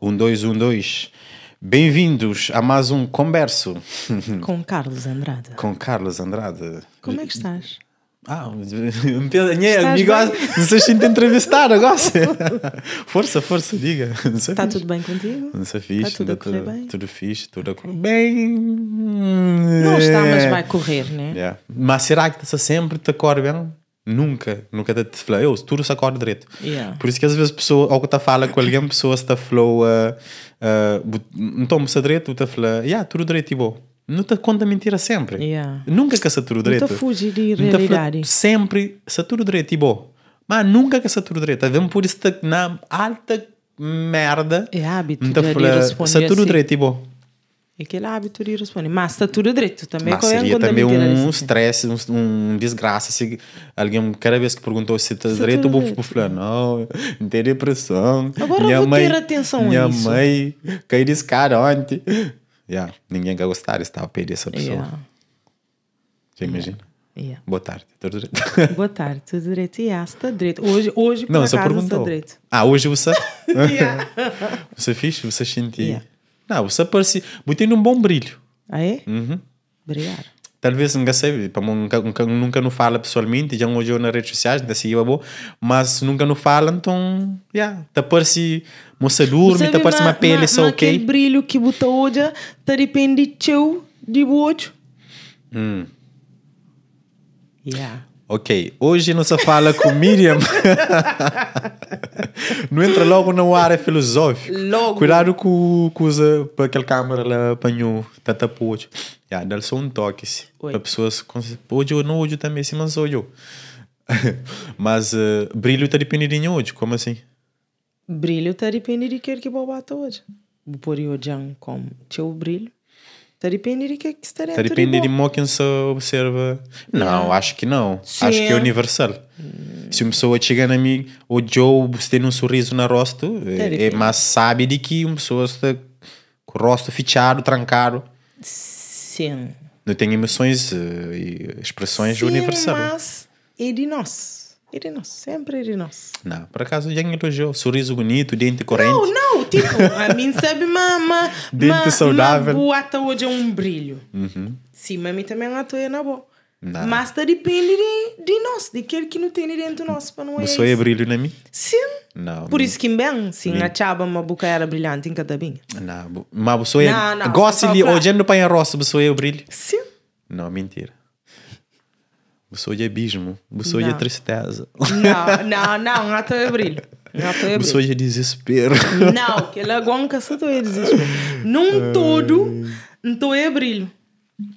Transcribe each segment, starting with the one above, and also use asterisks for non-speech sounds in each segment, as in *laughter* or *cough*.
1212. Bem-vindos a mais um Converso. *laughs* Com Carlos Andrade. Com Carlos Andrade. Como é que estás? Ah, minha amiga, não sei se te entrevistar agora. *laughs* Força, força, diga. Está tudo bem contigo? Não sei fixe, está tudo, tudo, bem? tudo fixe, tudo a correr bem. Não está, mas vai é. correr, né? Yeah. É. Mas será que está sempre te corre bem? nunca, nunca te, falei, eu, tudo se acorda direito. Yeah. Por isso que às vezes pessoa, ou que a tá fala com alguém, pessoa está uh, uh, a falou, não uh, se a direito, te tá fala, yeah, tudo direito e bom. Não te conta mentira sempre. Yeah. Nunca que se tudo direito. Não te fugi de realidade. Sempre se tudo direito e bom. Mas nunca que se tudo direito. Tá Vem por isso na alta merda. É hábito. Não te fala, se tudo assim. direito e bom. E que hábito ah, lì responde mas está tudo direito também. Mas é seria também um estresse, um, um desgraça se alguém, cada vez que perguntou se está tá direito, eu vou falar, não, tem depressão. Agora minha eu vou mãe, ter atenção minha nisso. mãe caiu de escada ontem. Yeah, ninguém quer gostar, estava perder essa pessoa. Yeah. imagina? Yeah. Boa tarde, tudo direito. Boa tarde, tudo direito. E está direito. Hoje, hoje por Não, acaso, está direito. Ah, hoje você? *laughs* yeah. Você é fixe? Você sentiu é Yeah. Não, você parecia. Botei um bom brilho. Ah, é? Uhum. Obrigada. Talvez nunca sei, nunca, nunca, nunca não fala pessoalmente, já hoje nas redes sociais, ainda seguiu a bom mas nunca não fala, então, yeah, tá parece moça durme, tá parece uma pele na, só é ok. Aquele brilho que botou hoje, tá depende de teu, de outro. Hum. Yeah. Ok, hoje não se fala com Miriam. não entra logo na área é filosófica. Logo. Cuidado com, com, eh, com aquela câmera lá apanhou, tata pote. Yeah, dá só um toque. Para pessoas. Hoje ou não hoje também, sim, mas hoje *laughs* mas uh, brilho está dependendo hoje, como assim? Brilho está dependendo de quer que bobata hoje. Por eu já como teu brilho. Taripiniri, que é que estará se observa. Não, acho que não. Sim. Acho que é universal. Se uma pessoa chega a mim, ou Joe, se tem um sorriso no rosto, é, é, mas sabe de que uma pessoa está com o rosto fechado, trancado. Sim. Não tem emoções eh, e expressões universais. universal. Mas é de nós. Irino, sempre Irino. Não, por acaso já elogiou. Sorriso bonito, dente corrente. Não, não, tipo, a mim sabe mama. *laughs* dente saudável. Uma boata hoje é um brilho. Uhum. Sim, mas a mim também não atuia é na boa. Não. Mas tá depende de, de nós, de aquele que não tem dentro nosso para não é. é brilho na mim? Sim. Não. Por isso que bem, sim, sim. Hum. a chaba uma boca era brilhante em cada binha. Não, mas você é. Gosta de olhando para a roça, você é brilho? Sim. Não, mentira. Bussoia abismo, bussoia tristeza. Não, *laughs* não, não, até é abril. Bussoia é desespero. *laughs* Não, que ela gonca só a desespero. Num todo, então é abril.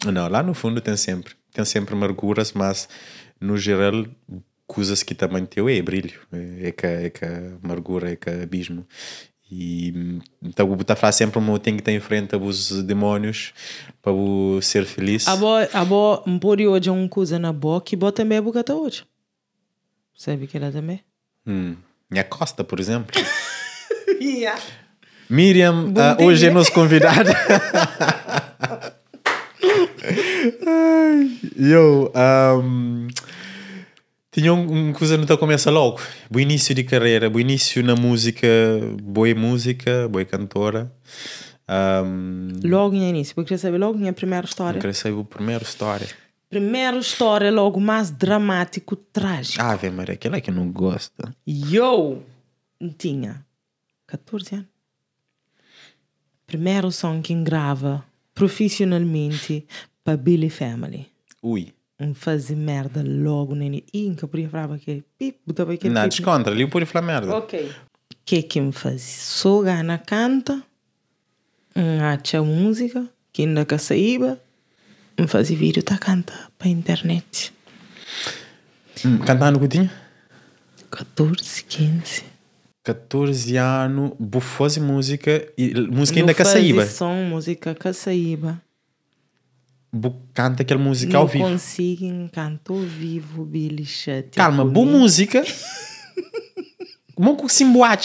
Não, lá no fundo tem sempre, tem sempre amarguras, mas no geral, coisas que também teu é brilho, é, é que é que amargura, é que abismo. E então o botafra é sempre me tem que estar em frente aos demônios para ser feliz. A boa, a um por hoje é uma coisa na boa que boa também boca até hoje. Sabe que ela também? Hum. Minha Costa, por exemplo. *laughs* yeah. Miriam, uh, hoje é nosso convidado. eu. *laughs* *laughs* Um, tinha uma coisa que começa logo. O início de carreira, o início na música, boa música, boa cantora. Um... Logo no início, porque queria saber logo a primeira história. Eu queria saber a primeira história. Primeira história, logo mais dramático, trágico. Ave Maria, aquela é que não gosta. Eu tinha 14 anos. Primeiro som que grava profissionalmente para Billy Family. Ui fazer merda logo no início. E que eu podia falar que pip, botava aquele Não, descontra, ali eu podia falar merda. Ok. O que é que é me faz? Sou gana canta, acha música, que ainda que saíba, me fazia vídeo tá hum, canta para internet. cantando que tinha? 14, 15. 14 anos, bufose música, e música ainda que saíba. som, música que saíba canta aquele musical não vivo. Não consigo ao vivo, Billy Shetty Calma, boa música. Como que se Não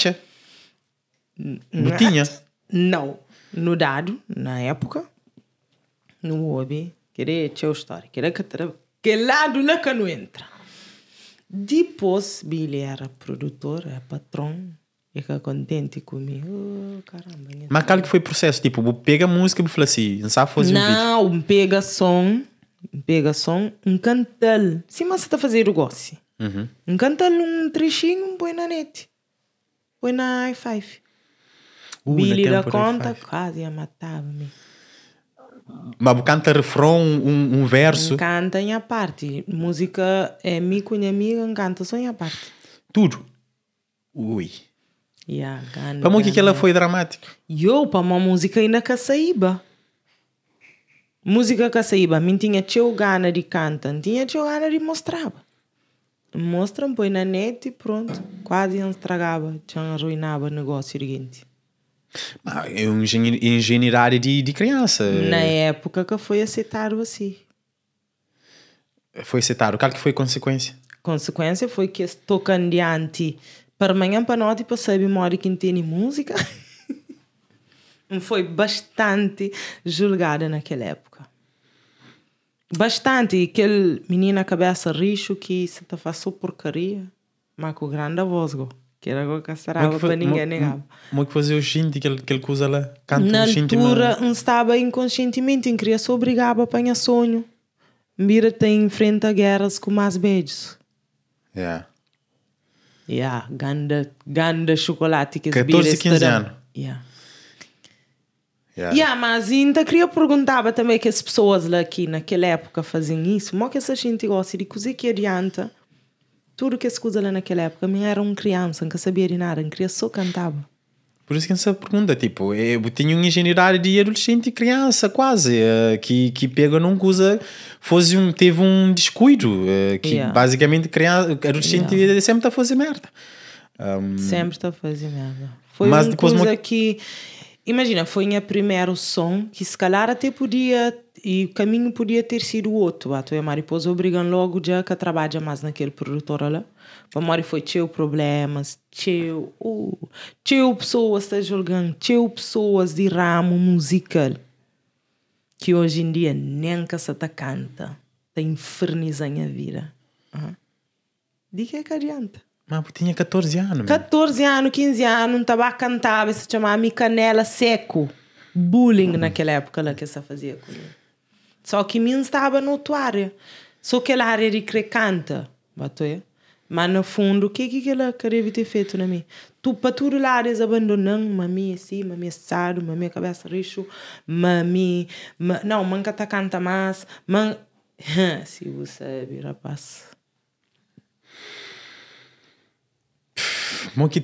tinha? Não. No dado, na época, não houve. Queria teu história. Queria que, que lado que não entra. Depois, Billy era produtor, era patrão fica contente comigo. Oh, caramba. Mas aquele que foi o processo, tipo, pega música e fala assim, não sabe fazer Não, um vídeo. pega som, pega som, um cantal. Se mas você está fazendo gosse Uhum. Um cantal, um trechinho, põe na net. Põe na i5. Uh, Billy da conta, quase ia matar-me. Mas canta refrão, um, um verso. Canta em a parte. Música é mico e amiga, canta só em a parte. Tudo. Ui. Yeah, para mim, o que ela foi dramático? Eu, para uma música ainda caçaíba. Música caçaíba, mim tinha teu gana de cantar, tinha teu gana de mostrar. Mostram, põe na net e pronto. Quase estragava, já arruinava o negócio seguinte. Ah, é um engenheiro de, de criança. Na época que foi aceitado assim. Foi aceitado. Qual que foi a consequência? consequência foi que estou candiante para amanhã, para nós, para saber uma hora que entende música. *laughs* Foi bastante julgada naquela época. Bastante. Aquele menino cabeça rixo que se te passou porcaria. Mas com grande voz, go. Que era o que sarava é para ninguém negar. Como é que fazia o xinte, aquele, aquele usa lá? Canta Na altura, um estava inconscientemente, em criança obrigava a apanhar sonho. mira tem enfrenta guerras com mais beijos. Yeah. Yeah, ganda, ganda chocolates. 14, 15 anos. Yeah. Yeah. yeah. mas ainda então queria perguntar também que as pessoas lá aqui naquela época faziam isso. Mas que essa gente gosta de coisa que adianta. Tudo que se coisa lá naquela época, Minha era uma criança, não sabia de nada, eu queria só cantava. Por isso que essa pergunta, tipo, eu tinha um engenheiro de adolescente e criança, quase, eh, que, que pega num coisa, eh, fosse um, teve um descuido, eh, que yeah. basicamente criança, adolescente yeah. É sempre está a fazer merda. Um, sempre está a fazer merda. Foi mas uma coisa uma... que, imagina, foi o primeiro som, que se calhar até podia, e o caminho podia ter sido outro, a ah, tua é mariposa obrigando logo já que trabalha mais naquele produtor lá. Vamori foi teu problemas, teu, uh, teu pessoas está jogando, teu pessoas de ramo musical que hoje em dia nem que se te canta, te inferniza a vida. Uhum. De que é que adianta? Mas tinha 14 anos. Meu. 14 anos, 15 anos, não estava a cantar, se chamava Micanela Seco. Bullying uhum. naquela época lá que essa fazia comigo. Só que mim estava na outra área. Só aquela área de canta, Batou? Mas no fundo, o que que ela queria ter feito na mim? Tu, para lá eles abandonando, mami é assim, mami é assado, mami é cabeça rixo, mami, ma, não, manca tá canta mais, man... *laughs* Se você sabe, rapaz. Como que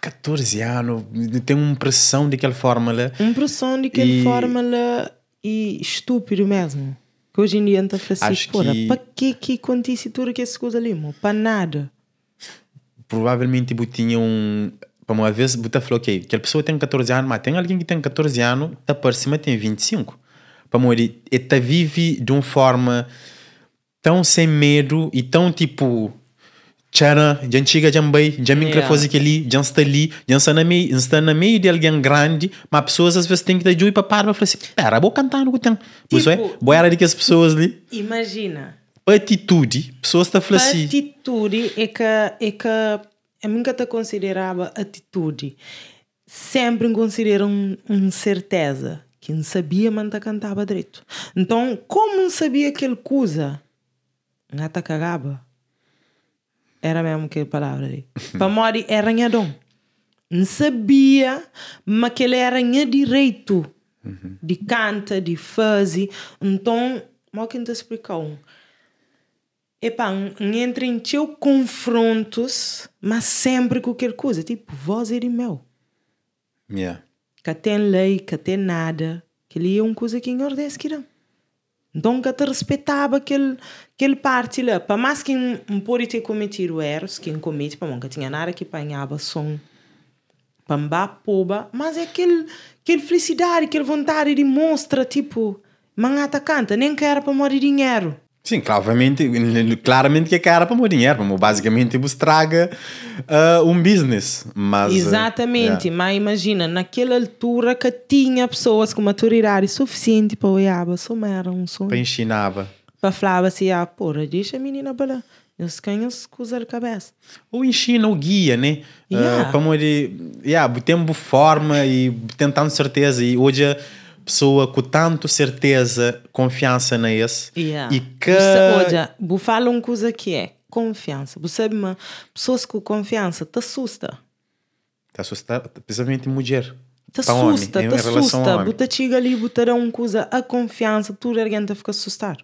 14 anos, tem uma impressão daquela fórmula. Uma pressão daquela e... fórmula e estúpido mesmo. Que hoje em dia anda a fazer, porra, para que que quantissitura que esse coisa ali, Para nada. Provavelmente, tipo, tinha um... Para uma vez, você tipo, falou, ok, aquela pessoa tem 14 anos, mas tem alguém que tem 14 anos, está por cima, tem 25. Para ele está vive de uma forma tão sem medo e tão, tipo Tchara, já chega já bem, já me microfone que ali, já está ali, já está, meio, na no de alguém grande, mas pessoas às vezes têm que dar juízo para parar para falar assim, pera, vou cantar no que tem. Tipo, é, boa era de que as pessoas ali. Imagina. Atitude, pessoas estão tá a assim. Atitude é que, é que eu nunca te considerava atitude. Sempre considero um, um certeza que não sabia manta tá cantava direito. Então, como não sabia que ele Não não cagava. Era mesmo aquela palavra ali. para Mori é arranhadão. Não sabia, mas que ele era arranha direito. De canta, de fuzzy. Então, mal que não te explicou. Epá, entra em teu confrontos, mas sempre com qualquer coisa. Tipo, voz é e meu. Yeah. Que tem lei, que tem nada. Que ele é uma coisa que engordece, que não. Então, que te respeitava aquele, aquele parte lá. Para mais que não pode ter cometido erros, que comete, para nunca tinha nada que apanhava som, para poba, mas é aquele, aquele felicidade, aquele vontade de mostra, tipo, mangata canta, nem era para morrer dinheiro. Sim, claramente, claramente que é cara para o meu dinheiro, mas basicamente você traga uh, ah, um business. Mas, ah, Exatamente, uh, yeah. mas imagina, naquela altura que tinha pessoas com maturidade suficiente para olhar, só era um sonho. Para ensinava. Para falar assim, ah, porra, deixa a menina para lá. Eu canham escusar a cabeça. Ou ensina o guia, né? Ah, yeah. Uh, para morrer, yeah, temos forma e tentando certeza. E hoje pessoa com tanto certeza, confiança na esse. Yeah. E que. olha, vou falar uma coisa que é confiança. Você sabe, é pessoas com confiança te assusta. Te assusta, principalmente mulher. Te assusta, te assusta. botar chega ali, você coisa, a confiança, tudo alguém te fica assustar.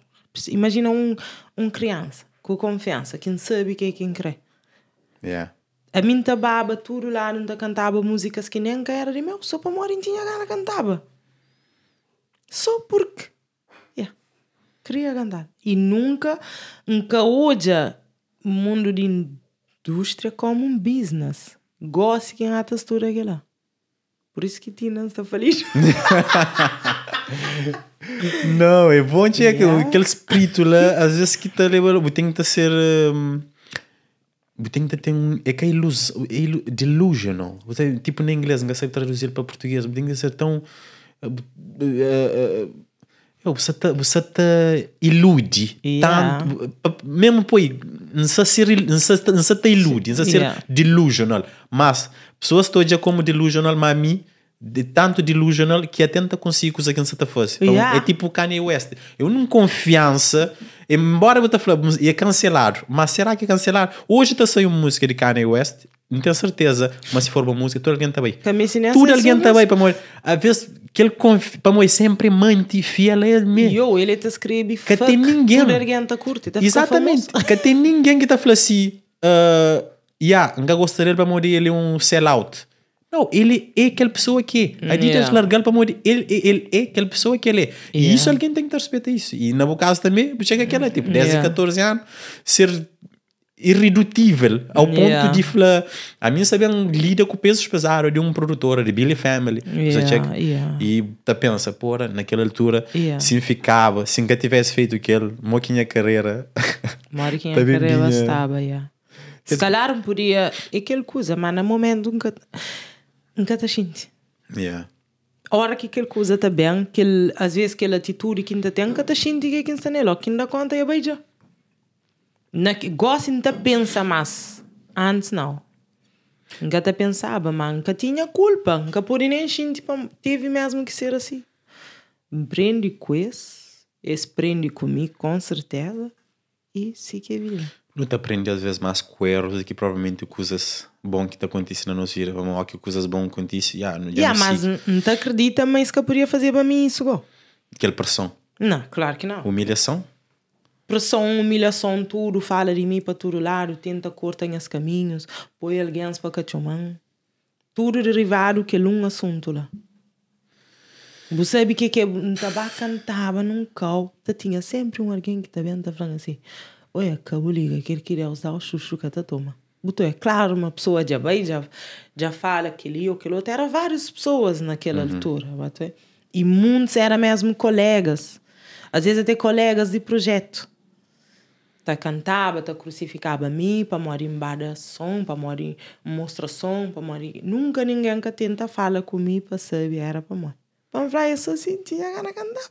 Imagina um, um criança com confiança, quem sabe quem é quem crê. Yeah. A mim tababa tudo lá, não cantava músicas que nem era de meu, só para morrer tinha a cantava só porque yeah, queria andar. E nunca encaúja o mundo de indústria como um business. Gosto quem a tudo é lá. Por isso que Tina está feliz. *laughs* não, é bom tinha yeah. aquele, aquele espírito lá. Às vezes que está levando. Tem que ser. Um, tem que ter um. É que é ilusão. É delusional. Tipo, na inglês, não consegue traduzir para português. Tem que tá ser tão eu, să te, você te ilude. Yeah. Tanto, mesmo pois, não se, não se te ilude, não se yeah. delusional. Mas, pessoas estão como delusional, mami de tanto delusional que atenta consigo usar que não se te fosse. Então, yeah. É tipo o Kanye West. Eu não confiança, embora eu te falar, ia cancelar, mas será que é cancelar? Hoje está saindo música de Kanye West, não tenho certeza, mas se for uma música, todo alguém está bem. Tudo alguém está bem, é assim, tá para mim. Às vezes, que ele conf... para mim sempre mante fiel a ele mesmo. Eu, ele te escreve que fuck, tem ninguém. Tudo alguém está curte, tá Exatamente, que tem ninguém que está falando assim, uh, yeah, nunca gostaria para morrer ele é um sellout. Não, ele é aquela pessoa que é. A gente yeah. largar para morrer. Ele, ele, ele é aquela pessoa que ele é. E isso alguém tem que respeitar isso. E na meu caso também, chega aquela, tipo, 10 yeah. 14 anos, ser irredutível ao yeah. ponto de falar, a mim sabia lida com pesos pesados de um produtor de Billy Family yeah, chega, yeah. e tá pensa porra naquela altura se ficava se nunca tivesse feito aquele moquinha carreira *laughs* moquinha *laughs* tá carreira estava yeah. se tipo calhar podia é aquele coisa mas no momento nunca nunca tá xinte. Yeah. A hora que aquela coisa tá bem, que às vezes aquela atitude que ainda tem, nunca tá xinte que quem está o que ainda conta e beija. Na, gosta ainda pensa mais. Antes não. Nunca tá pensava, mas nunca tinha culpa, nunca por nem xinte, teve mesmo que ser assim. Prende com esse, esse prende comigo, com certeza, e se que vira não te aprende às vezes mais coerros e que provavelmente coisas bom que te acontece na nossa vida, vamos lá que coisas bom acontece, yeah, no yeah, mas não te acredita mas que eu podia fazer para mim isso go. Aquela pressão. Não, claro que não. Humilhação? Pressão, humilhação, tudo, fala de mim para todo lado, tenta cortar os caminhos, põe alguém para cachumão. Tudo derivado que é um assunto lá. Você sabe que que estava cantava num cal, tinha sempre um alguém que também tá falando assim olha, cabuliga, que ele queria usar o chuchu que até toma. Botou, é claro, uma pessoa já bem já, já fala aquele ou aquele outro. Era várias pessoas naquela uhum. altura, botou. É? E muitos eram mesmo colegas. Às vezes até colegas de projeto. Tá cantava, tá crucificava a mim, para morir em bada som, para morir mostra som, para morir... Nunca ninguém que tenta falar comigo para saber era para morrer. Para falar, eu só sentia que ela cantava.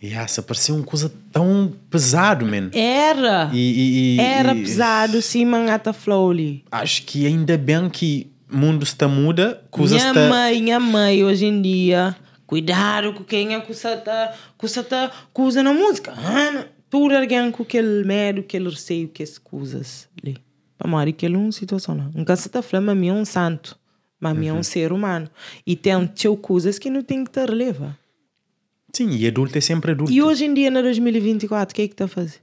Yes, ah, parecia uma coisa tão pesado, man. Era. E, e, Era e, pesado, mangata flowly. Acho que ainda bem que o mundo está muda. coisas. minha está... mãe, minha mãe, hoje em dia. Cuidado com quem é que está... Que tá, está... na música. Ah, Tudo alguém com aquele medo, aquele receio, que as coisas. Para mim, aquela é uma situação. Não. Nunca você flama, falando, é um santo. Mas uhum. é um uhum. ser humano. E tem teu coisas que não tem que te leva. Sim, e adulto é sempre adulto. E hoje em dia, na 2024, o que é que está a fazer?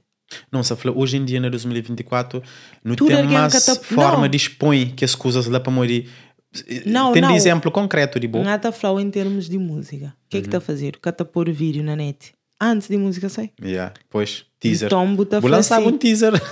Não, se fala, hoje em dia, na 2024, no tema é tem forma não. que as coisas lá para morrer. Eh, não, tem não. exemplo concreto de boa. Não está a falar em termos de música. O que é que está a uhum. fazer? Está a pôr vídeo na net. Antes de música sair Yeah, pois, teaser. Tombo tá Vou lançar assim. um teaser. *laughs*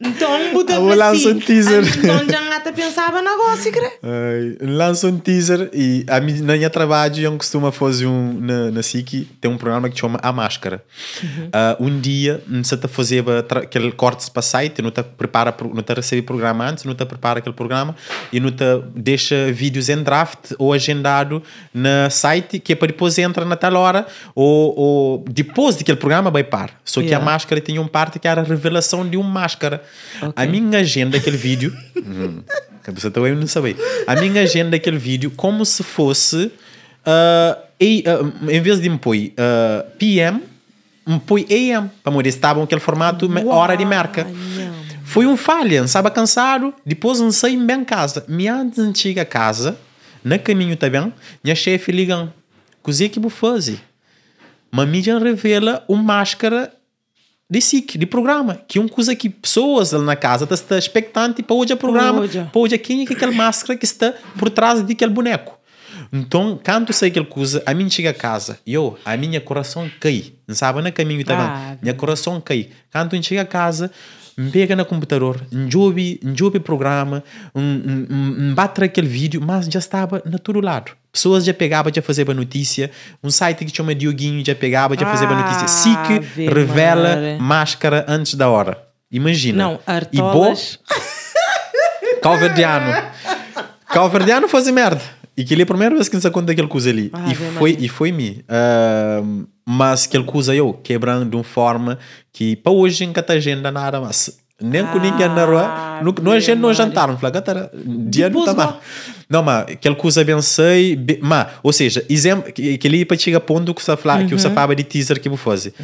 Então muda Vou lançar assim. um teaser. Então já nada tá pensava no negócio, creio. Lanço um teaser e a minha, na minha trabalho eu costumo fazer um na, na SIC, tem um programa que chama A Máscara. Uhum. Uh, um dia não está fazer aquele corte para site, não está prepara, não está receber programa antes, não está prepara aquele programa e não está deixa vídeos em draft ou agendado na site que é para depois entra na tal hora ou, ou depois daquele programa vai par. Só que yeah. a máscara tinha um parte que era a revelação de uma máscara. É uhum. tá a minha agenda daquele é vídeo. a pessoa não sabia. A minha agenda daquele vídeo, como se fosse. Uh, ah, e, uh, ah, em vez de me pôr uh, ah, PM, me pôr AM. Para morrer, estava aquele formato, Uau, hora de marca. Não. Foi um falha, estava cansado. Depois não saí bem em casa. Minha antiga casa, na caminho também, tá minha chefe liga, Cozinha que vou fazer. Mamija revela uma máscara de SIC, de programa, que um coisa que pessoas lá na casa estão expectantes para hoje o programa, Oja. para hoje quem é aquela máscara que está por trás de boneco. Então, quando sei aquela coisa, a mim chega a casa, eu, a minha coração cai, não sabe, na é caminho também, tá ah. minha coração cai. Quando chega a casa, me pega no computador, jogo o programa, me bate aquele vídeo, mas já estava na todo lado pessoas já pegavam de a fazer uma notícia, um site que chama Dioguinho já pegava de a fazer ah, uma notícia. SIC revela máscara antes da hora. Imagina. Não, Artolas. E *laughs* Calverdiano. Calverdiano fazia merda. E que ele é a primeira vez que nos conta aquele coisa ali. Ah, e, foi, e, foi, me. Uh, mas que ele usa eu, quebrando de uma forma que para hoje em Catagenda nada, mas com ninguém na ah, rua nós já não jantaram flaga tara dia não mal. não mas aquele coisa bem sei mas ou seja exemplo aquele para chegar ponto que você fala de teaser que vou fazer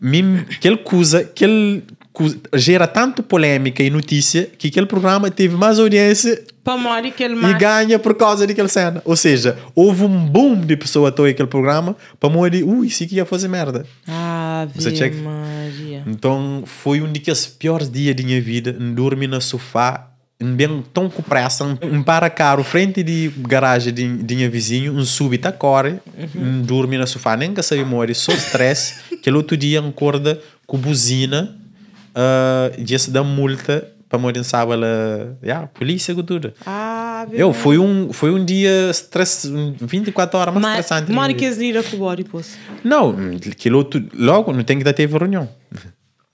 mim aquela coisa aquele gera tanto polêmica e notícia que aquele programa teve mais audiência que ele e mais... ganha por causa daquela cena. Ou seja, houve um boom de pessoas à toa aquele programa para morrer, ui, isso aqui ia fazer merda. Ah, Maria. Então foi um dos piores dias da minha vida, dormi no sofá bem tão com pressa, um para carro frente de garagem de, de minha vizinho, um súbito acorde, uhum. no sofá, nem que saiu morrer só estresse. Aquele outro dia acorda com buzina uh, dia se dá multa para morrer em sábado yeah, polícia cultura ah, eu foi um foi um dia stress 24 horas mais estressante mas que ir a Cuba depois não aquilo logo não tem que dar teve reunião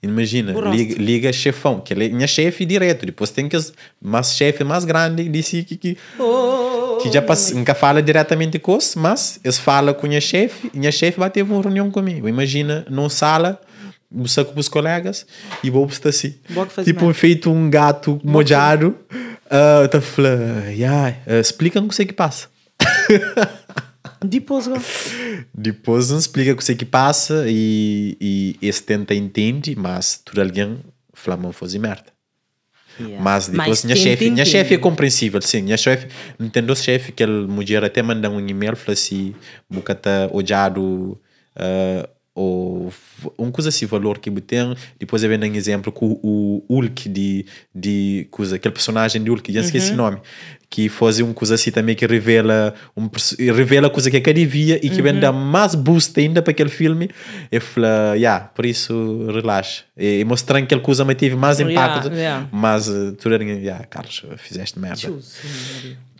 Imagina, liga, liga, chefão, que ele é minha chefe direto. Depois tem que mas chefe mais grande disse que que, que já pass, oh. nunca fala diretamente com os, mas eles falam com minha chefe, minha chefe vai ter uma reunião comigo. Imagina, numa sala saco para os colegas e vou para assim. Tipo, feito um gato mojado. Uh, tá falando, yeah, uh, explica não sei que passa. *laughs* Depois, não. Depois não explica o que passa e, e esse tenta entende, mas tudo alguém fala não fosse merda. Yeah. Mas depois, mas minha chefe, minha chefe é compreensível, sim. Minha chefe, entendeu chefe que ele mulher até mandou um e-mail, falou assim, boca tá odiado, uh, ou uma coisa assim, valor que tem. Depois eu vendo um exemplo com o Hulk de, de coisa, aquele personagem de Hulk, já uhum. esqueci o nome, que faz uma coisa assim também que revela um, revela coisa que ele é via e que uhum. dá mais boost ainda para aquele filme. Eu falei, yeah, por isso relaxa. E, e mostrando que aquela coisa me teve mais oh, impacto, yeah, yeah. mas eh, tu era, yeah, Carlos, fizeste merda. Chus,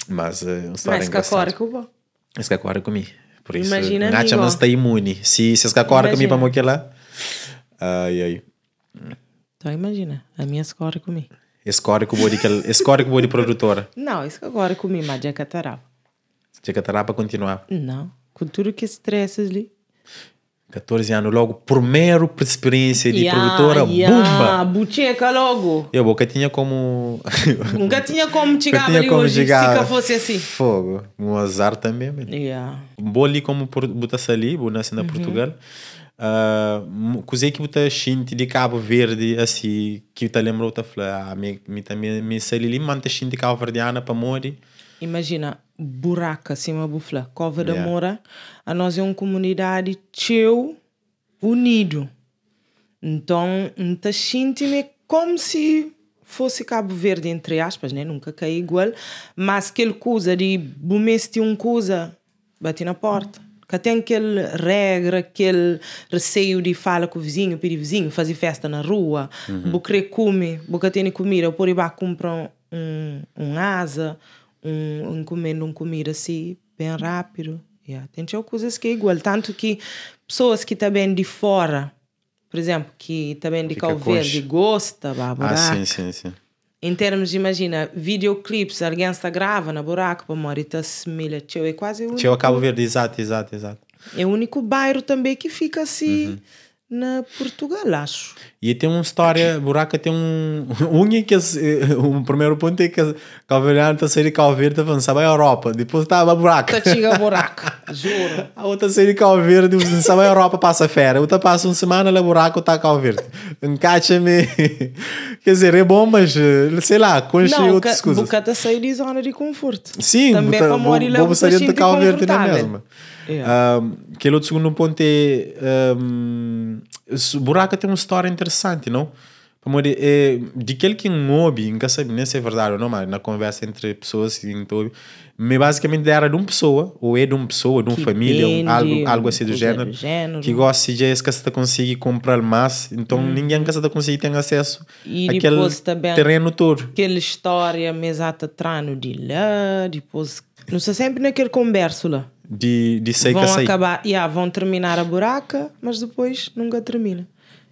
mas uh, eh, uma história Mas que agora que eu vou. Mas que agora comigo. Por isso, Imagina, Nacha não está imune. Se vocês acorda comigo para lá. Ai, ai. Então imagina, a minha escorre comigo. Escorre com o body, escorre com o body produtora. Não, isso agora comigo, mas já catarava. Tá já catarava tá para continuar? Não, com tudo que estresse ali. 14 anos, logo, primeiro por experiência de yeah, produtora, yeah. bumba! Ah, Bucheca logo! Eu *laughs* nunca tinha como. Nunca tinha como chegar tinha ali como hoje, chegar... se fosse assim. Fogo, um azar também. Mesmo. Yeah. ali como botasse ali, vou nascer né, assim, na uhum. Portugal. Uh, cozei que botar xinte de Cabo Verde, assim, que eu te lembro, eu te falei, ah, me, me, me, me, me, me, me, me, me, me, me, me, buraco acima bufla. Cova da yeah. Moura, a nós é uma comunidade teu, unido. Então, não sinto como se fosse Cabo Verde, entre aspas, né? Nunca caí igual. Mas aquele coisa de bumeste um coisa, bati na porta. Que tem aquele regra, aquele receio de falar com o vizinho, pedir vizinho, fazer festa na rua, uhum. -huh. bucre come, que tem comida, por ir comprar um, um asa. Eh, um, comendo um comer assim, bem rápido. Yeah. Tem coisas que é igual. Tanto que pessoas que também tá de fora, por exemplo, que também tá de Cabo Verde gosta, babá. Ah, sim, sim, sim. Em termos de, imagina, videoclips, alguém está grava na buraco para Morita tá semelha tchau é quase o único. Cabo Verde, exato, exato, exato. É o único bairro também que fica assim. Uhum na Portugal, acho. E tem uma história, buraca tem um. Unha que. O primeiro ponto é que Calveriano está a sair de Calverde avançava à Europa. Depois estava tá, buraca. Está chega buraca, *laughs* juro. A outra sair de Calverde avançava à Europa, passa a fera. Outra passa uma semana lá buraco, está a Calverde. Encaixa-me. *laughs* Quer dizer, é bom, mas sei lá, conche outras coisas. Não, boca está a sair de zona de conforto. Sim, também boca, é para Sim, lá. Vou sair de Calverde na mesma. Yeah. Um, aquele outro segundo ponto é. Um, buraco tem uma história interessante, não? Pamori, é, de aquele que um hobby, nunca sabe nem se é verdade ou não, mas na conversa entre pessoas, então, me basicamente era de uma pessoa, ou é de uma pessoa, de uma que família, um, algo, algo assim do, género, gênero, gênero, que gosta de essa se consegue comprar mais, então hum. ninguém que está consegue ter acesso e àquele também, terreno todo. Aquela história mesata trano de lá, depois, não sei sempre naquele converso lá de, de seca vão acabar, yeah, vão terminar a buraca, mas depois nunca termina.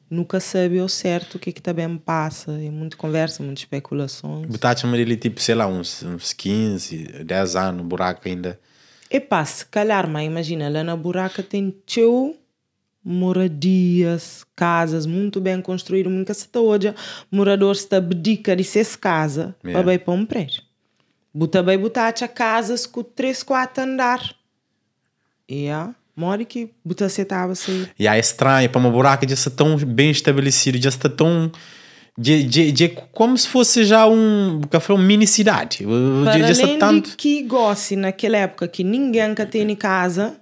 Nunca sabe ao certo o que é que também passa. É muita conversa, muitas especulações. Botaste uma ele tipo, sei lá, uns, uns 15, 10 anos, buraco ainda. e se calhar, mas imagina, lá na buraca tem teu moradias, casas muito bem construídas. Nunca se está hoje, morador se abdica de ser casa yeah. para bem para um prédio. Buta bem botar a casas com 3, 4 andar. Yeah. Mori que você estava assim. E é estranho, para uma buraca de ser tão bem estabelecido, de estar tão. De, de, de, como se fosse já um café uma mini cidade para de, de tanto... que gosse naquela época que ninguém que tem em casa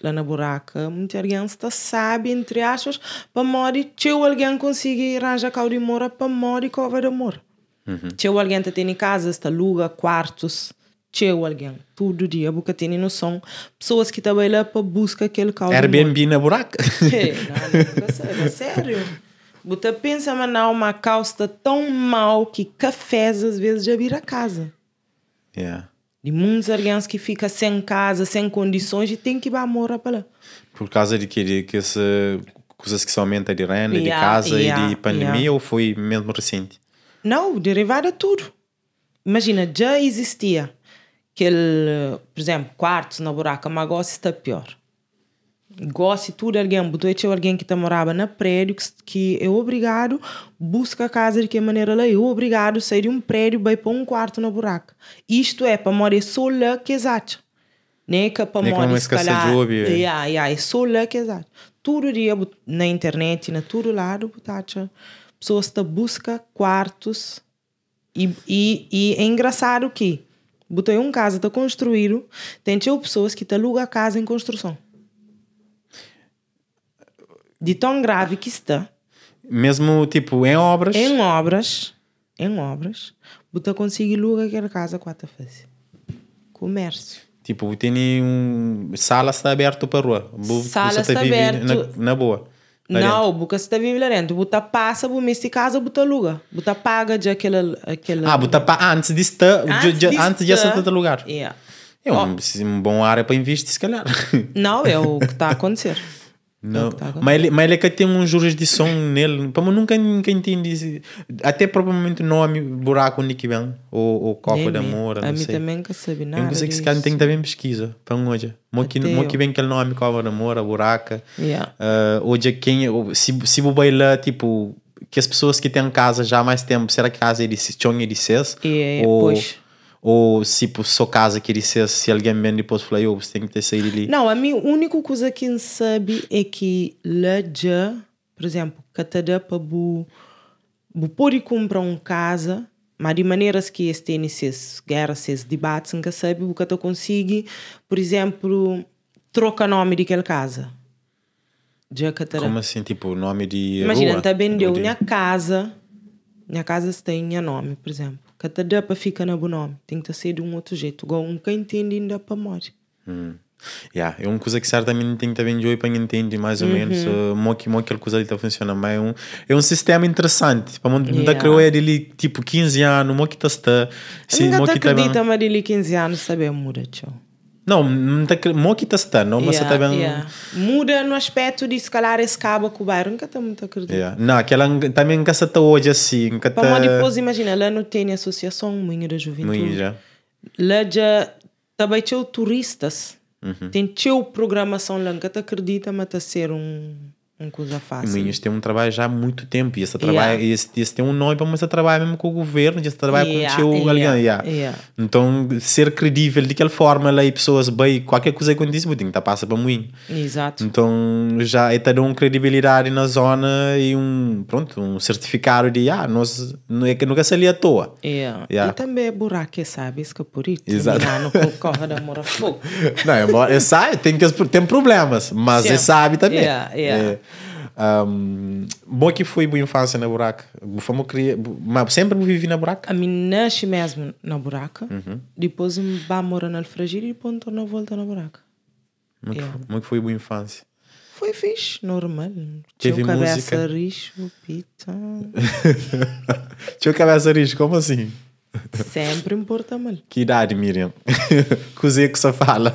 lá na buraca muita alguém está sabe entre aspas para morrer se alguém conseguir arranjar caldo de mora para morrer cova de amor uhum. alguém que tem em casa está aluga quartos chegou alguém. Todo dia, porque tem som Pessoas que trabalham para buscar aquele carro. Airbnb na buraca. É, não, não, é sério. Você pensa, mas uma calça tão mal que cafés às vezes já vira casa. Yeah. De muitos alguns que fica sem casa, sem condições e tem que ir morar para lá. Por causa de que, de que esse, coisas que se aumenta de renda, yeah, de casa yeah, e de pandemia yeah. ou foi mesmo recente? Não, derivada tudo. Imagina, já existia que ele, por exemplo, quartos na buraca, mas gosta está pior. Gosto tudo alguém, botou é alguém que tá morava na prédio, que, que é obrigado busca a casa de que maneira lá, eu é obrigado sair de um prédio vai para um quarto na buraca. Isto é para morar é só lá que exato. Nem é que para morar se calhar. Yeah, é só lá que exato. Todo dia na internet, na todo lado, botacha, pessoas tá busca quartos e, e, e é engraçado que Botei um casa, está construir, tem tchau pessoas que te alugam a casa em construção. De tão grave que está. Mesmo, tipo, em obras? Em obras, em obras, bota consegue alugar aquela casa quatro fazer. Comércio. Tipo, tem um... Sala está aberto para a rua. Sala tá está aberto. Na, na boa não, porque se está vivo lá dentro, passa, bu misti casa, buta aluga. Buta paga de aquele... aquele... Ah, buta paga antes de estar... Antes de, antes de estar lugar. Yeah. É um, oh. um bom área para investir, se calhar. Não, é o que está a acontecer. Não, é tá mas ele, mas ele é que tem uma jurisdição nele. Para nunca, nunca entendi. Até provavelmente o nome, buraco onde é que vem. Ou, ou copo de amor não a sei. A mim também nunca sabe nada. Eu não sei que esse cara tem também pesquisa. Para hoje. Mo que, mo que vem aquele nome, copo de Amor, buraca. Yeah. Uh, hoje é quem. Se, se o bailar tipo. Que as pessoas que têm casa já há mais tempo, será que casa eles, eles, eles, eles, eles, ou, tipo, só caso queria se alguém me depois falei, oh, você tem que ter saído ali. Não, a mim, a única coisa que não sabe é que leja, por exemplo, catada para bu, bu pode comprar um casa, mas de maneiras que este nesses guerras, esses debates, nunca sabe, porque que consegue, por exemplo, troca nome daquela casa. Como assim, tipo, o nome de Imagina, rua? Imagina, tá minha casa, minha casa tem minha nome, por exemplo que até dá para ficar na bom nome. Tem que ser de um outro jeito. Igual um que entende ainda para morre Hum. Yeah. É uma coisa que certamente tem que também de para hmm. entender mais ou uhum. menos. Moque, moque, aquela coisa ali está funcionando. Mas é um, é um sistema interessante. Para mim, yeah. da creuia dele tipo 15 anos, moque está. Sim, moque está. Acredita, mas dele 15 anos, sabe, muda, tchau. Não, mo que está está, não, mas está bem. Muda no aspecto de se calhar esse cabo com o bairro, nunca está muito acredito. Yeah. Não, aquela também nunca está hoje assim, nunca está. Para depois imagina, lá não tem associação Moinho da Juventude. Moinho Lá já também tinha turistas. Uhum. Tem tinha programação lá, nunca te acredita, mas está ser um um coisa fácil. Meninas tem um trabalho já há muito tempo e esse trabalho, yeah. esse, esse tem um nome para a trabalho mesmo com o governo, esse trabalho yeah. com o teu yeah. yeah. yeah. Então, ser credível de que forma lá e pessoas bem, qualquer coisa que acontece, que tá passa para mim. Exato. Então, já é ter uma credibilidade na zona e um, pronto, um certificado de, ah, nós, não é que nunca sali à toa. Yeah. E também é buraco, é, isso que por é isso. Exato. Não, *laughs* corre da mora fogo. Não, eu, eu, eu, eu, tem, tem problemas, mas Sempre. eu é sabe também. É. Um, bom que foi boa infância na buraca. Fomos cria, mas sempre vivi na buraca. A mim nasci mesmo na buraca. Uhum. Depois me vá morar na alfragir e depois torno a volta na buraca. Como que é. foi, boa infância? Foi fixe, normal. Teve Tinha cabeça música. rijo, pita. *laughs* Tinha cabeça rijo, como assim? Sempre importa mal. Que idade, Miriam? *laughs* Cozê que só fala.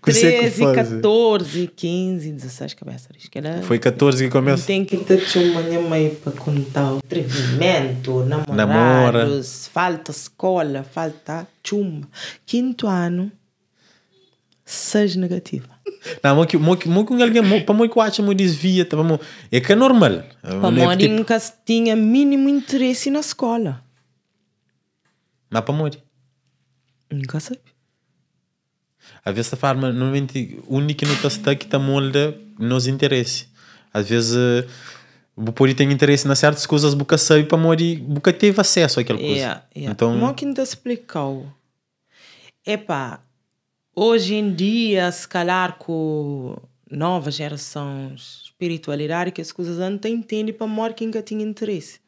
Cozê 13, que 14, 15, 16 cabeças. Era... Foi 14 que começou. Tem que ter uma minha mãe para contar o treinamento, namorados, Namora. falta escola, falta chumba. Quinto ano, seja negativa. Não, muito, muito, muito, muito, para muito acha muito desvia, tá, é que é normal. Para mim nunca tinha mínimo interesse na escola para помоти. nunca sabe Às vezes a forma normalmente única não está que está molda nos interesses. Às vezes uh, eh, pode tem interesse nas certas coisas, boca sabe para morrer, boca teve acesso àquela coisa. Yeah, yeah. Então, é que não explicou. Epá, hoje em dia, se calhar com novas gerações espiritualidade, que as coisas não entendem para morrer quem nunca tinha interesse.